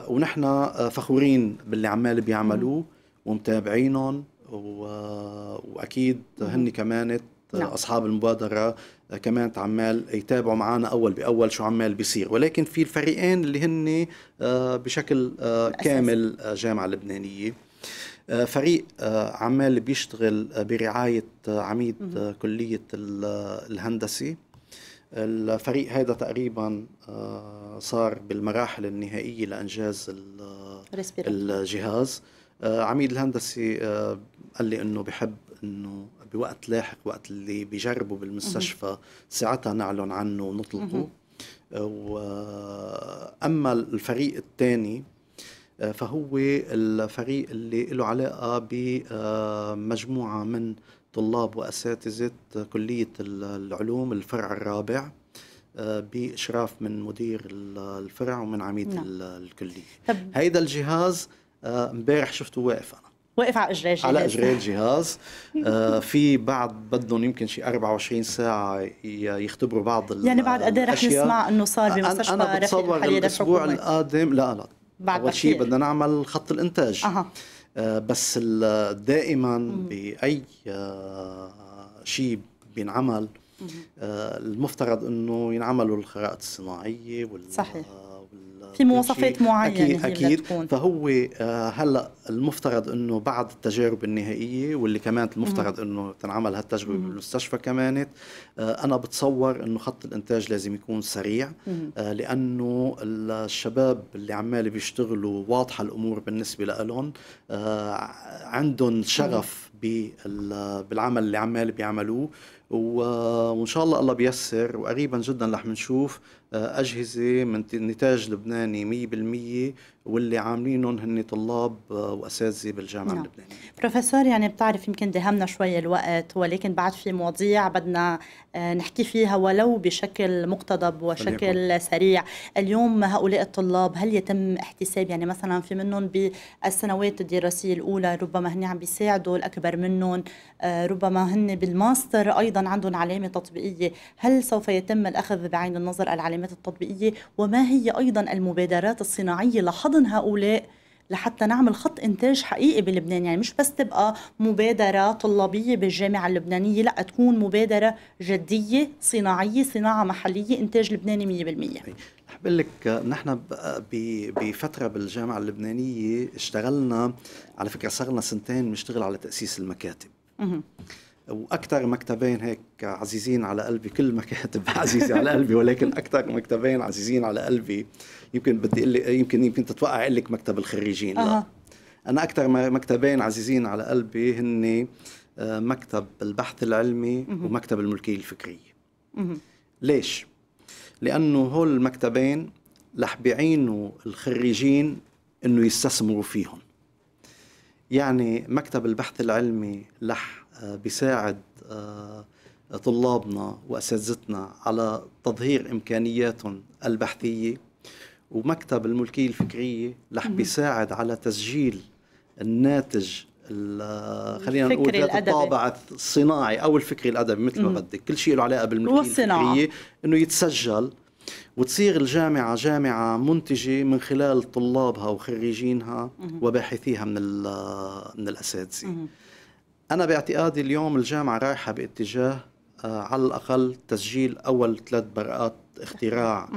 ونحن فخورين باللي عمال بيعملوه ومتابعينهم واكيد هن كمان نعم. اصحاب المبادره آه، كمان عمال يتابعوا معنا اول باول شو عمال بيصير ولكن في الفريقين اللي هن آه، بشكل آه، كامل جامعه لبنانيه فريق عمال بيشتغل برعايه عميد كليه الهندسه الفريق هذا تقريبا صار بالمراحل النهائيه لانجاز الجهاز عميد الهندسي قال لي انه بحب انه بوقت لاحق وقت اللي بيجربوا بالمستشفى ساعتها نعلن عنه ونطلقه واما الفريق الثاني آه، فهو الفريق اللي له علاقه بمجموعه آه، من طلاب واساتذه كليه العلوم الفرع الرابع آه، باشراف من مدير الفرع ومن عميد نعم. الكليه هيدا الجهاز امبارح شفته واقف انا واقف على اجري الجهاز على اجري الجهاز آه في بعد بدهم يمكن شيء 24 ساعه يختبروا بعض يعني بعد قد ايه رح نسمع انه صار بمستشفى انا بتصور الاسبوع القادم لا لا بعد اول شيء بدنا نعمل خط الانتاج أه. بس دائما باي آه، شيء بينعمل آه، المفترض انه ينعملوا الخرائط الصناعيه وال صحيح في مواصفات معينه اكيد اكيد فهو آه، هلا المفترض انه بعد التجارب النهائيه واللي كمان المفترض انه تنعمل هالتجربه بالمستشفى كمانت آه، انا بتصور انه خط الانتاج لازم يكون سريع آه، لانه الشباب اللي عمال بيشتغلوا واضحه الامور بالنسبه لهم عندهم شغف بالعمل اللي عمال بيعملوه وان شاء الله الله بيسر وقريبا جدا رح نشوف أجهزة من نتاج لبناني 100% واللي عاملينهم هن طلاب آه، واساتذه بالجامعه نعم. اللبنانيه بروفيسور يعني بتعرف يمكن دهمنا شوي الوقت ولكن بعد في مواضيع بدنا آه، نحكي فيها ولو بشكل مقتضب وشكل فليكم. سريع اليوم هؤلاء الطلاب هل يتم احتساب يعني مثلا في منهم بالسنوات الدراسيه الاولى ربما هن عم بيساعدوا الاكبر منهم آه، ربما هن بالماستر ايضا عندهم علامه تطبيقيه هل سوف يتم الاخذ بعين النظر العلامه العلامات التطبيقية وما هي أيضا المبادرات الصناعية لحضن هؤلاء لحتى نعمل خط انتاج حقيقي بلبنان يعني مش بس تبقى مبادره طلابيه بالجامعه اللبنانيه لا تكون مبادره جديه صناعيه صناعه محليه انتاج لبناني 100% طيب، رح بقول لك نحن بفتره بالجامعه اللبنانيه اشتغلنا على فكره صار لنا سنتين بنشتغل على تاسيس المكاتب واكثر مكتبين هيك عزيزين على قلبي كل مكاتب عزيزه على قلبي ولكن اكثر مكتبين عزيزين على قلبي يمكن بدي اقول يمكن يمكن تتوقع اقول لك مكتب الخريجين أه. لا انا اكثر مكتبين عزيزين على قلبي هن آه، مكتب البحث العلمي ومكتب الملكيه الفكريه ليش لانه هول المكتبين رح بيعينوا الخريجين انه يستثمروا فيهم يعني مكتب البحث العلمي رح بيساعد آه، طلابنا واساتذتنا على تظهير امكانياتهم البحثيه ومكتب الملكيه الفكريه رح بيساعد على تسجيل الناتج خلينا نقول الطابع الصناعي او الفكري الادبي مثل ما بدك كل شيء له علاقه بالملكيه الفكريه انه يتسجل وتصير الجامعة جامعة منتجة من خلال طلابها وخريجينها وباحثيها من من الأساتذة أنا باعتقادي اليوم الجامعة رايحة باتجاه آه، على الأقل تسجيل أول ثلاث براءات اختراع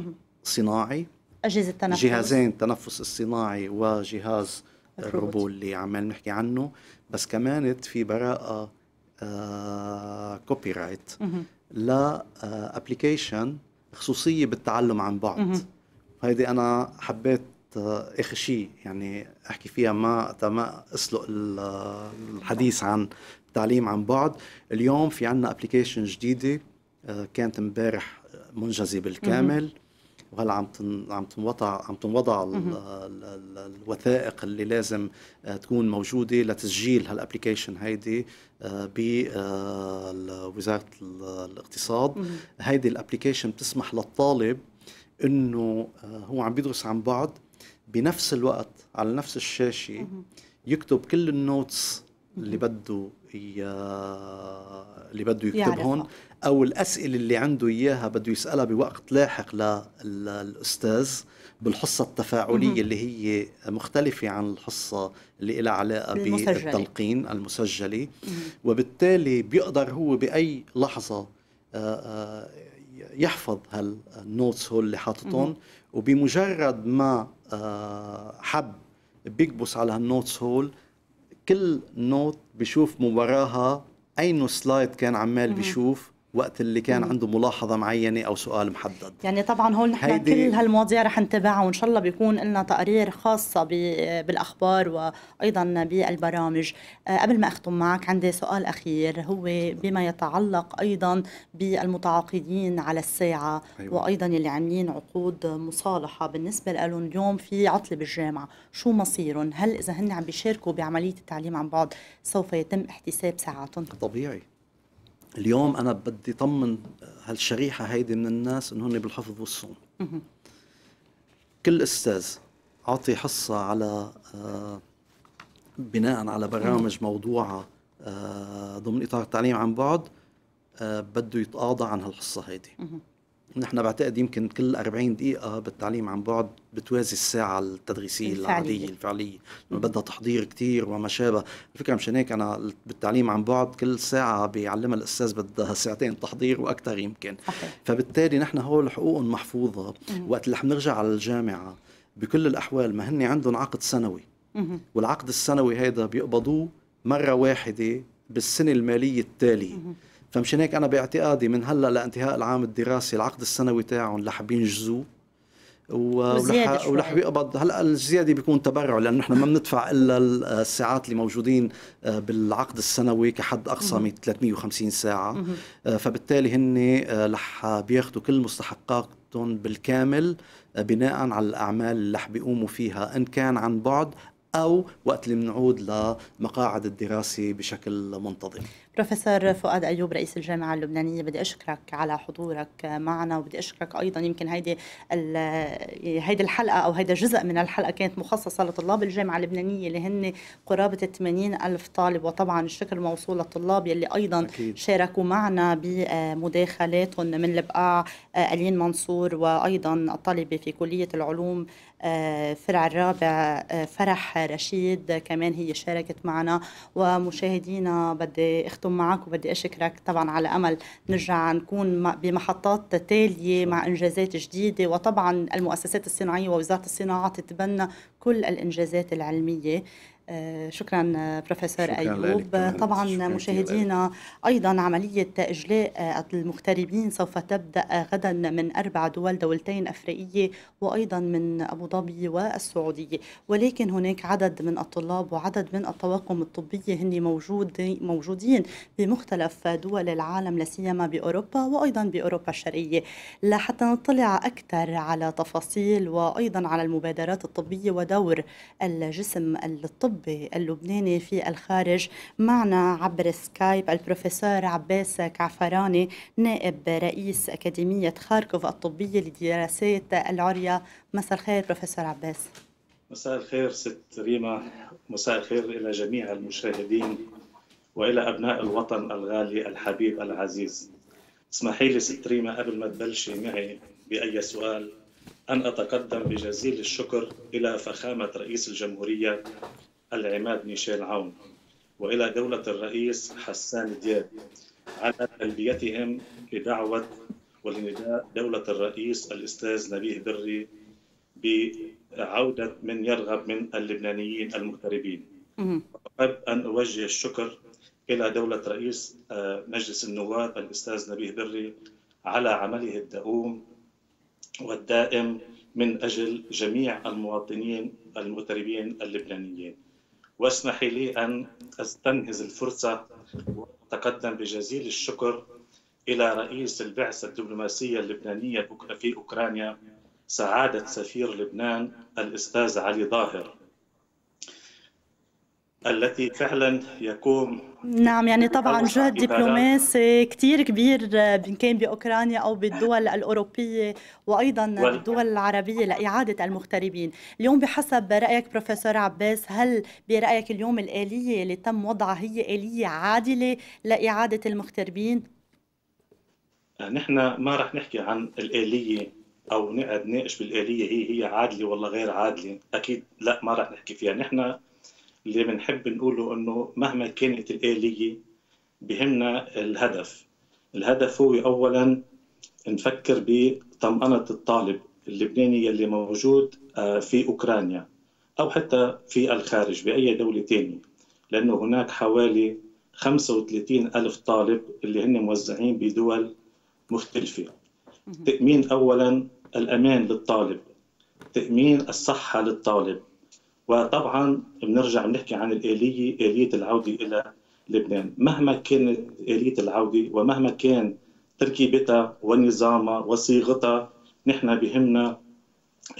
صناعي أجهزة تنفس جهازين تنفس الصناعي وجهاز الروبو اللي عمال نحكي عنه بس كمان في براءة آه كوبي رايت لابلكيشن خصوصية بالتعلم عن بعد هيدي أنا حبيت اخر شيء يعني احكي فيها ما ما اسلق الحديث عن التعليم عن بعد اليوم في عندنا ابلكيشن جديده آه، كانت امبارح منجزه بالكامل وهلا عم عم تنوضع عم تنوضع الوثائق اللي لازم آه، تكون موجوده لتسجيل هالابلكيشن هيدي آه، بوزاره الاقتصاد هيدي الابلكيشن بتسمح للطالب انه هو عم بيدرس عن بعد بنفس الوقت على نفس الشاشه يكتب كل النوتس اللي بده اياه اللي بده يكتبهم او الاسئله اللي عنده اياها بده يسالها بوقت لاحق للاستاذ بالحصه التفاعليه اللي هي مختلفه عن الحصه اللي لها علاقه بالتلقين المسجله وبالتالي بيقدر هو باي لحظه آه، آه، يحفظ هالنوتس هول اللي حاططهم وبمجرد ما آه، حب بيكبس على هالنوتس هول كل نوت بشوف مباراها اي نو سلايد كان عمال بيشوف وقت اللي كان عنده ملاحظة معينة أو سؤال محدد يعني طبعا هون نحن كل هالمواضيع رح نتابعها وإن شاء الله بيكون لنا تقارير خاصة بالأخبار وأيضا بالبرامج آه، قبل ما أختم معك عندي سؤال أخير هو بما يتعلق أيضا بالمتعاقدين على الساعة أيوة. وأيضا اللي عاملين عقود مصالحة بالنسبة لهم اليوم في عطلة بالجامعة شو مصيرهم هل إذا هن عم بيشاركوا بعملية التعليم عن بعد سوف يتم احتساب ساعاتهم طبيعي اليوم انا بدي طمن هالشريحه هيدي من الناس انه هن بالحفظ والصوم كل استاذ اعطي حصه على آه، بناء على برامج موضوعه آه، ضمن اطار التعليم عن بعد آه، بده يتقاضى عن هالحصه هيدي نحن بعتقد يمكن كل 40 دقيقة بالتعليم عن بعد بتوازي الساعة التدريسية العادية الفعلية بدها تحضير كتير وما شابه الفكرة مشان هيك أنا بالتعليم عن بعد كل ساعة بيعلمها الأستاذ بدها ساعتين تحضير وأكثر يمكن أحيح. فبالتالي نحن هول الحقوق محفوظة مم. وقت اللي حنرجع على الجامعة بكل الأحوال ما هن عندهم عقد سنوي مم. والعقد السنوي هيدا بيقبضوه مرة واحدة بالسنة المالية التالية مم. فمشان هيك انا باعتقادي من هلا لانتهاء العام الدراسي العقد السنوي تاعهم رح بينجزوه ورح ورح بيقبض هلا الزياده بيكون تبرع لانه نحن ما بندفع الا الساعات اللي موجودين آه، بالعقد السنوي كحد اقصى من 350 ساعه آه، فبالتالي هن آه، رح بياخذوا كل مستحقاتهم بالكامل بناء على الاعمال اللي رح بيقوموا فيها ان كان عن بعد او وقت اللي بنعود لمقاعد الدراسه بشكل منتظم بروفيسور فؤاد ايوب رئيس الجامعه اللبنانيه بدي اشكرك على حضورك معنا وبدي اشكرك ايضا يمكن هيدي هيدي الحلقه او هيدا جزء من الحلقه كانت مخصصه لطلاب الجامعه اللبنانيه اللي هن قرابه ال 80 الف طالب وطبعا الشكر موصول للطلاب يلي ايضا أكيد. شاركوا معنا بمداخلاتهم من البقاع آه، الين منصور وايضا الطالبه في كليه العلوم الفرع آه، الرابع آه، فرح رشيد كمان هي شاركت معنا ومشاهدينا بدي اختم معك وبدي اشكرك طبعا على امل نرجع نكون بمحطات تاليه مع انجازات جديده وطبعا المؤسسات الصناعيه ووزاره الصناعه تتبنى كل الانجازات العلميه آه، شكرا آه، بروفيسور شكرا ايوب آه، طبعا مشاهدينا ايضا عمليه اجلاء المغتربين سوف تبدا غدا من اربع دول دولتين افريقيه وايضا من ابو ظبي والسعوديه ولكن هناك عدد من الطلاب وعدد من الطواقم الطبيه هن موجود موجودين بمختلف دول العالم لا سيما باوروبا وايضا باوروبا الشرقيه لحتى نطلع اكثر على تفاصيل وايضا على المبادرات الطبيه ودور الجسم الطبي الطب اللبناني في الخارج معنا عبر سكايب البروفيسور عباس كعفراني نائب رئيس أكاديمية خاركوف الطبية لدراسات العليا مساء الخير بروفيسور عباس مساء الخير ست ريما مساء الخير إلى جميع المشاهدين وإلى أبناء الوطن الغالي الحبيب العزيز اسمحي لي ست ريما قبل ما تبلشي معي بأي سؤال أن أتقدم بجزيل الشكر إلى فخامة رئيس الجمهورية العماد ميشيل عون وإلى دولة الرئيس حسان دياب على تلبيتهم بدعوة ولنداء دولة الرئيس الأستاذ نبيه بري بعودة من يرغب من اللبنانيين المغتربين أحب أن أوجه الشكر إلى دولة رئيس آه، مجلس النواب الأستاذ نبيه بري على عمله الدؤوم والدائم من أجل جميع المواطنين المغتربين اللبنانيين واسمحي لي أن أستنهز الفرصة وأتقدم بجزيل الشكر إلى رئيس البعثة الدبلوماسية اللبنانية في أوكرانيا سعادة سفير لبنان الأستاذ علي ظاهر التي فعلا يقوم نعم يعني طبعا جهد دبلوماسي كثير كبير إن كان بأوكرانيا أو بالدول الأوروبية وأيضا بالدول الدول العربية لإعادة المغتربين اليوم بحسب رأيك بروفيسور عباس هل برأيك اليوم الآلية اللي تم وضعها هي آلية عادلة لإعادة المغتربين؟ آه، نحن ما رح نحكي عن الآلية او نقعد نناقش بالآلية هي هي عادلة ولا غير عادلة أكيد لا ما رح نحكي فيها نحن اللي بنحب نقوله انه مهما كانت الاليه بهمنا الهدف الهدف هو اولا نفكر بطمأنة الطالب اللبناني اللي موجود آه، في أوكرانيا أو حتى في الخارج بأي دولة تانية لأنه هناك حوالي 35 ألف طالب اللي هن موزعين بدول مختلفة تأمين أولا الأمان للطالب تأمين الصحة للطالب وطبعا بنرجع بنحكي عن الاليه اليه العوده الى لبنان مهما كانت اليه العوده ومهما كان تركيبتها ونظامها وصيغتها نحن بهمنا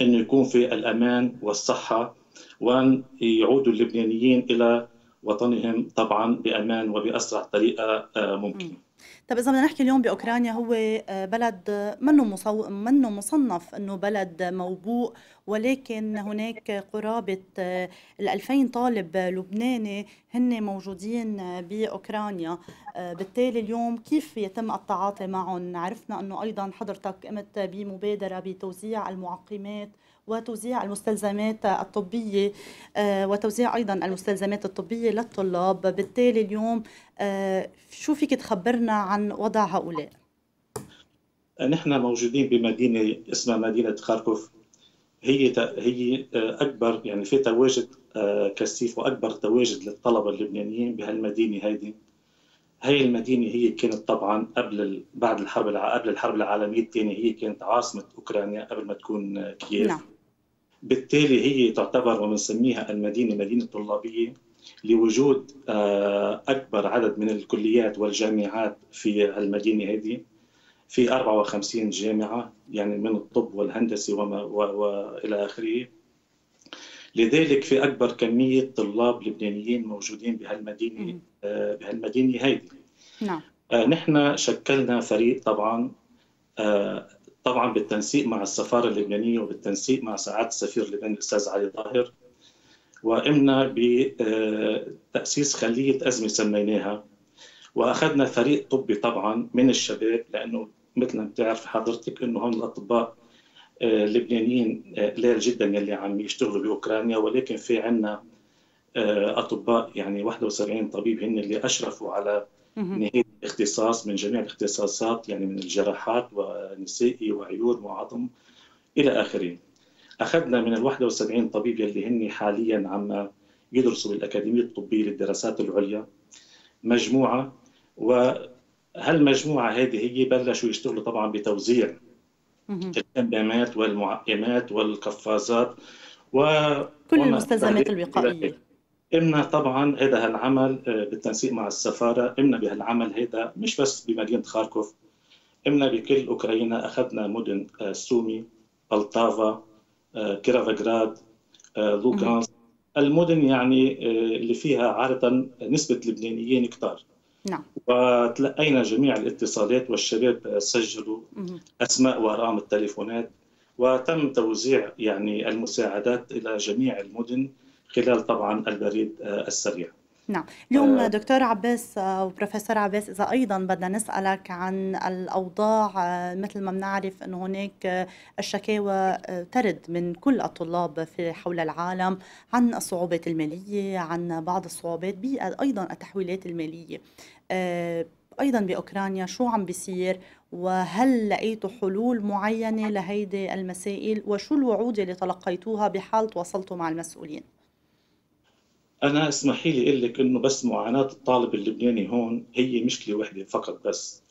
انه يكون في الامان والصحه وان يعودوا اللبنانيين الى وطنهم طبعا بامان وباسرع طريقه آه، ممكنه طب اذا بدنا نحكي اليوم باوكرانيا هو آه، بلد منه مصو... منه مصنف انه بلد موبوء ولكن هناك قرابه آه، ال 2000 طالب لبناني هن موجودين باوكرانيا آه، بالتالي اليوم كيف يتم التعاطي معهم عرفنا انه ايضا حضرتك قمت بمبادره بتوزيع المعقمات وتوزيع المستلزمات الطبية آه، وتوزيع أيضا المستلزمات الطبية للطلاب بالتالي اليوم آه، شو فيك تخبرنا عن وضع هؤلاء؟ نحن موجودين بمدينة اسمها مدينة خاركوف هي هي آه، أكبر يعني في تواجد كثيف وأكبر تواجد للطلبة اللبنانيين بهالمدينة هيدي هي المدينة هي كانت طبعا قبل بعد الحرب قبل الحرب العالمية الثانية هي كانت عاصمة أوكرانيا قبل ما تكون كييف نعم. بالتالي هي تعتبر ونسميها المدينة مدينة طلابية لوجود آه، أكبر عدد من الكليات والجامعات في المدينة هذه في 54 جامعة يعني من الطب والهندسة وما وإلى آخره لذلك في أكبر كمية طلاب لبنانيين موجودين بهالمدينة آه، بهالمدينة هذه نعم آه، نحن شكلنا فريق طبعا طبعا بالتنسيق مع السفاره اللبنانيه وبالتنسيق مع سعاده السفير اللبناني الاستاذ علي ظاهر وقمنا بتاسيس خليه ازمه سميناها واخذنا فريق طبي طبعا من الشباب لانه مثل ما بتعرف حضرتك انه هم الاطباء آه، اللبنانيين آه، قليل جدا يلي عم يشتغلوا باوكرانيا ولكن في عندنا آه، اطباء يعني 71 طبيب هن اللي اشرفوا على ان يعني هي اختصاص من جميع الاختصاصات يعني من الجراحات ونسائي وعيون وعظم الى اخره. اخذنا من ال 71 طبيب يلي هن حاليا عم يدرسوا بالاكاديميه الطبيه للدراسات العليا مجموعه وهالمجموعه هذه هي بلشوا يشتغلوا طبعا بتوزيع الكمامات والمعقمات والقفازات و كل المستلزمات الوقائيه إمنا طبعا هذا هالعمل آه، بالتنسيق مع السفارة إمنا بهالعمل هذا مش بس بمدينة خاركوف إمنا بكل أوكرانيا أخذنا مدن آه، سومي بلطافا آه، كيرافغراد لوغانس المدن يعني اللي فيها عادة نسبة لبنانيين كتار نعم وتلقينا جميع الاتصالات والشباب سجلوا أسماء وأرقام التليفونات وتم توزيع يعني المساعدات إلى جميع المدن خلال طبعا البريد آه، السريع نعم اليوم آه. دكتور عباس آه، وبروفيسور عباس اذا ايضا بدنا نسالك عن الاوضاع مثل ما بنعرف انه هناك الشكاوى ترد من كل الطلاب في حول العالم عن الصعوبات الماليه عن بعض الصعوبات ايضا التحويلات الماليه ايضا باوكرانيا شو عم بيصير وهل لقيتوا حلول معينه لهيدي المسائل وشو الوعود اللي تلقيتوها بحال تواصلتوا مع المسؤولين انا اسمحي لي اقول لك انه بس معاناه الطالب اللبناني هون هي مشكله وحده فقط بس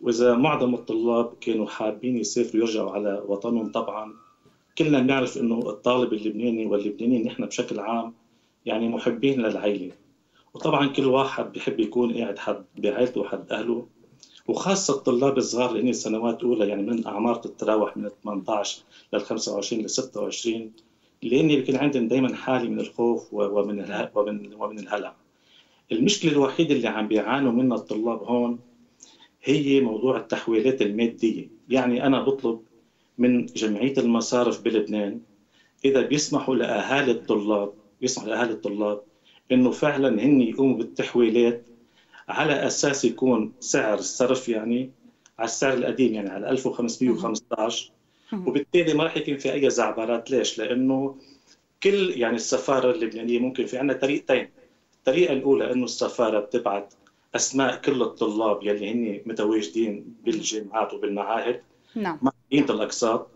واذا معظم الطلاب كانوا حابين يسافروا يرجعوا على وطنهم طبعا كلنا بنعرف انه الطالب اللبناني واللبنانيين نحن بشكل عام يعني محبين للعيله وطبعا كل واحد بحب يكون قاعد حد بعائلته وحد اهله وخاصة الطلاب الصغار اللي هن سنوات أولى يعني من أعمار تتراوح من 18 لل 25 ل 26 لاني بيكون عندهم دائما حاله من الخوف ومن ومن ومن الهلع المشكله الوحيده اللي عم بيعانوا منها الطلاب هون هي موضوع التحويلات الماديه يعني انا بطلب من جمعيه المصارف بلبنان اذا بيسمحوا لاهالي الطلاب بيسمحوا لاهالي الطلاب انه فعلا هن يقوموا بالتحويلات على اساس يكون سعر الصرف يعني على السعر القديم يعني على 1515 وبالتالي ما راح يكون في اي زعبرات ليش؟ لانه كل يعني السفاره اللبنانيه ممكن في عندنا طريقتين الطريقه الاولى انه السفاره بتبعت اسماء كل الطلاب يلي هن متواجدين بالجامعات وبالمعاهد نعم مع الاقساط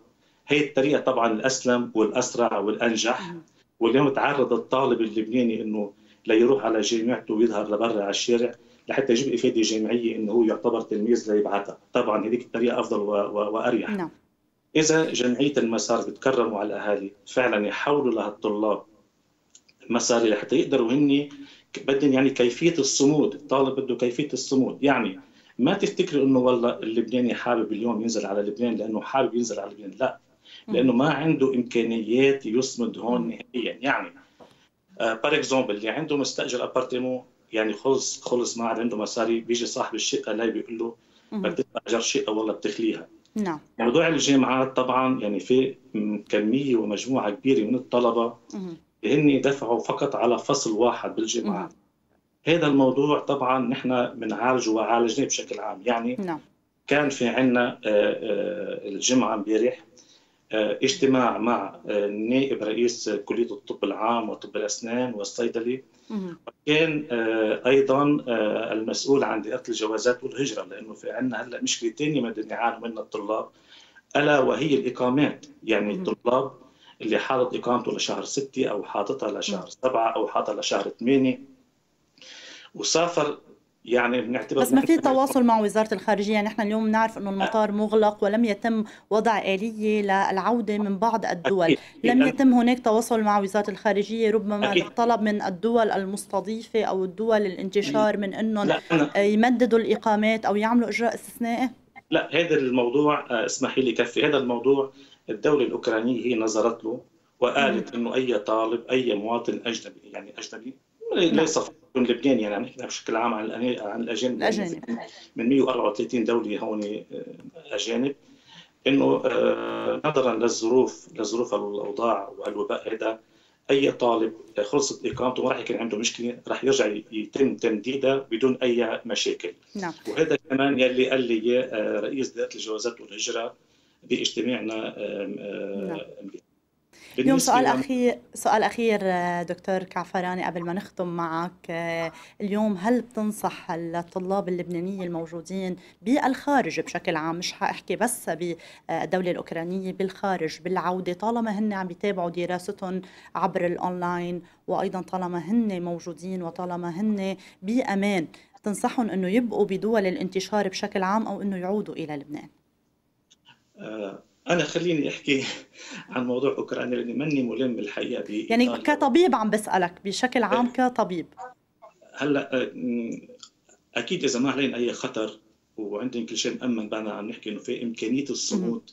هي الطريقه طبعا الاسلم والاسرع والانجح واليوم تعرض الطالب اللبناني انه ليروح على جامعته ويظهر لبرا على الشارع لحتى يجيب افاده جامعيه انه هو يعتبر تلميذ ليبعثها، طبعا هذيك الطريقه افضل واريح. نعم. اذا جمعيه المسار بتكرموا على الاهالي فعلا يحولوا لهالطلاب مساري لحتى يقدروا هن بدهم يعني كيفيه الصمود الطالب بده كيفيه الصمود يعني ما تفتكر انه والله اللبناني حابب اليوم ينزل على لبنان لانه حابب ينزل على لبنان لا لانه ما عنده امكانيات يصمد هون نهائيا يعني بار آه، اكزومبل اللي عنده مستاجر ابارتمون يعني خلص خلص ما عاد عنده مصاري بيجي صاحب الشقه لا بيقول له بدك تستاجر شقه والله بتخليها نعم موضوع الجامعات طبعا يعني في كميه ومجموعه كبيره من الطلبه هن دفعوا فقط على فصل واحد بالجامعات هذا الموضوع طبعا نحن بنعالجه وعالجناه بشكل عام يعني نعم. كان في عندنا آه، آه، الجمعه امبارح آه، اجتماع مع نائب رئيس كليه الطب العام وطب الاسنان والصيدلي وكان آه، ايضا آه، المسؤول عن دائره الجوازات والهجره لانه في عندنا هلا مشكله ثانيه بدنا نعاني منها الطلاب الا وهي الاقامات يعني الطلاب اللي حاطط اقامته لشهر 6 او حاططها لشهر 7 او حاططها لشهر 8 وسافر يعني بنعتبر بس ما في تواصل مع وزاره الخارجيه نحن يعني اليوم نعرف انه المطار مغلق ولم يتم وضع اليه للعوده من بعض الدول أكيد. لم يتم هناك تواصل مع وزاره الخارجيه ربما أكيد. طلب من الدول المستضيفه او الدول الانتشار من انهم يمددوا الاقامات او يعملوا اجراء استثنائي لا هذا الموضوع آه، اسمحي لي كفي هذا الموضوع الدوله الاوكرانيه هي نظرت له وقالت انه اي طالب اي مواطن اجنبي يعني اجنبي نعم. ليس فقط لبنان يعني عم نحكي بشكل عام عن عن الاجانب يعني الاجانب من 134 دوله هون آه، اجانب انه آه، نظرا للظروف لظروف الاوضاع والوباء هذا اي طالب خلصت اقامته ما راح يكون عنده مشكله راح يرجع يتم تمديدها بدون اي مشاكل نعم. وهذا كمان يلي قال لي آه، رئيس دائره الجوازات والهجره باجتماعنا نعم. اليوم سؤال اخير سؤال آه، اخير دكتور كعفراني قبل ما نختم معك آه، اليوم هل بتنصح الطلاب اللبنانيين الموجودين بالخارج بشكل عام مش حاحكي بس بالدوله آه، الاوكرانيه بالخارج بالعوده طالما هن عم بيتابعوا دراستهم عبر الاونلاين وايضا طالما هن موجودين وطالما هن بامان تنصحهم انه يبقوا بدول الانتشار بشكل عام او انه يعودوا الى لبنان انا خليني احكي عن موضوع اوكرانيا لاني ماني ملم الحقيقه ب يعني كطبيب عم بسالك بشكل إيه. عام كطبيب هلا اكيد اذا ما علينا اي خطر وعندهم كل شيء مامن بعدنا عم نحكي انه في امكانيه الصمود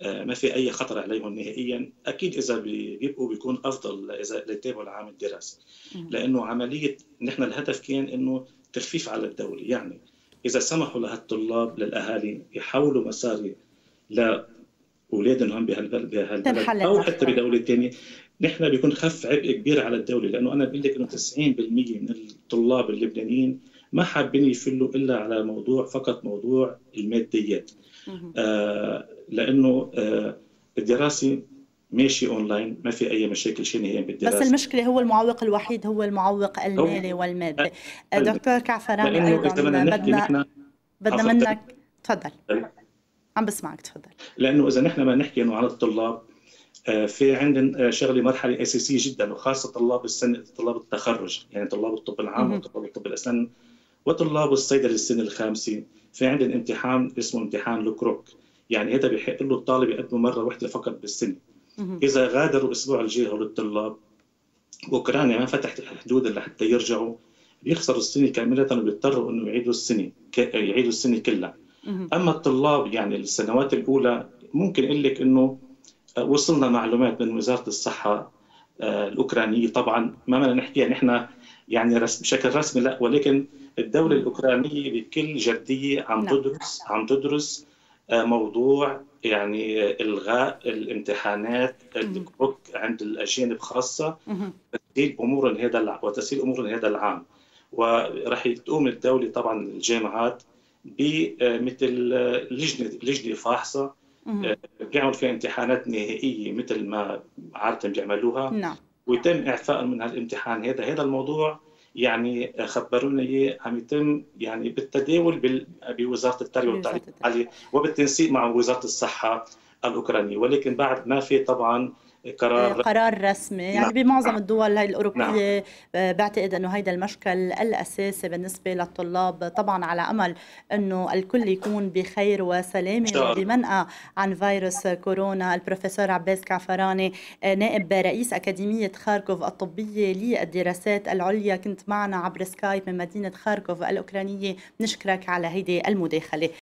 آه، ما في اي خطر عليهم نهائيا اكيد اذا بيبقوا بيكون افضل اذا لتابعوا العام الدراسه لانه عمليه نحن الهدف كان انه تخفيف على الدوله يعني اذا سمحوا لهالطلاب للاهالي يحولوا مسار اولادهم هم بهالبلد بهالبلد او حتى بدوله ثانيه نحن بيكون خف عبء كبير على الدوله لانه انا بقول لك انه 90% من الطلاب اللبنانيين ما حابين يفلوا الا على موضوع فقط موضوع الماديات آه لانه آه الدراسه ماشي اونلاين ما في اي مشاكل نهائي بالدراسه بس المشكله هو المعوق الوحيد هو المعوق المالي والمادي أه، أه، دكتور كعفران ايضا بدنا بدنا منك تفضل عم بسمعك تفضل لانه اذا نحن ما نحكي انه على الطلاب آه، في عندنا آه، شغله مرحله اساسيه جدا وخاصه طلاب السنه طلاب التخرج يعني طلاب الطب العام وطلاب الطب الاسنان وطلاب الصيدله السنه الخامسه في عندنا امتحان اسمه امتحان لوكروك يعني هذا بحق له الطالب يقدمه مره واحده فقط بالسنه اذا غادروا الاسبوع الجاي هول الطلاب اوكرانيا يعني ما فتحت الحدود لحتى يرجعوا بيخسروا السنه كامله وبيضطروا انه يعيدوا السنه يعيدوا السنه كلها اما الطلاب يعني السنوات الاولى ممكن اقول لك انه آه، وصلنا معلومات من وزاره الصحه آه، الاوكرانيه طبعا ما بدنا نحكيها نحن يعني, يعني بشكل رسمي لا ولكن الدوله الاوكرانيه بكل جديه عم نعم. تدرس عم تدرس آه، موضوع يعني الغاء الامتحانات البروك عند الاجانب خاصه تسهيل امور هذا وتسهيل امور هذا العام وراح تقوم الدوله طبعا الجامعات بمثل آه، آه، لجنه لجنه فاحصه آه، بيعملوا فيها امتحانات نهائيه مثل ما عاده بيعملوها نعم ويتم اعفاء من هالامتحان هذا هذا الموضوع يعني خبرونا اياه عم يتم يعني بالتداول بوزاره التربيه والتعليم وبالتنسيق مع وزاره الصحه الاوكرانيه ولكن بعد ما في طبعا قرار آه، قرار رسمي يعني نعم. بمعظم الدول هاي الأوروبية نعم. آه، بعتقد أنه هيدا المشكل الأساسي بالنسبة للطلاب طبعا على أمل أنه الكل يكون بخير وسلامة بمنأى عن فيروس كورونا البروفيسور عباس كعفراني آه، نائب رئيس أكاديمية خاركوف الطبية للدراسات العليا كنت معنا عبر سكايب من مدينة خاركوف الأوكرانية نشكرك على هيدي المداخلة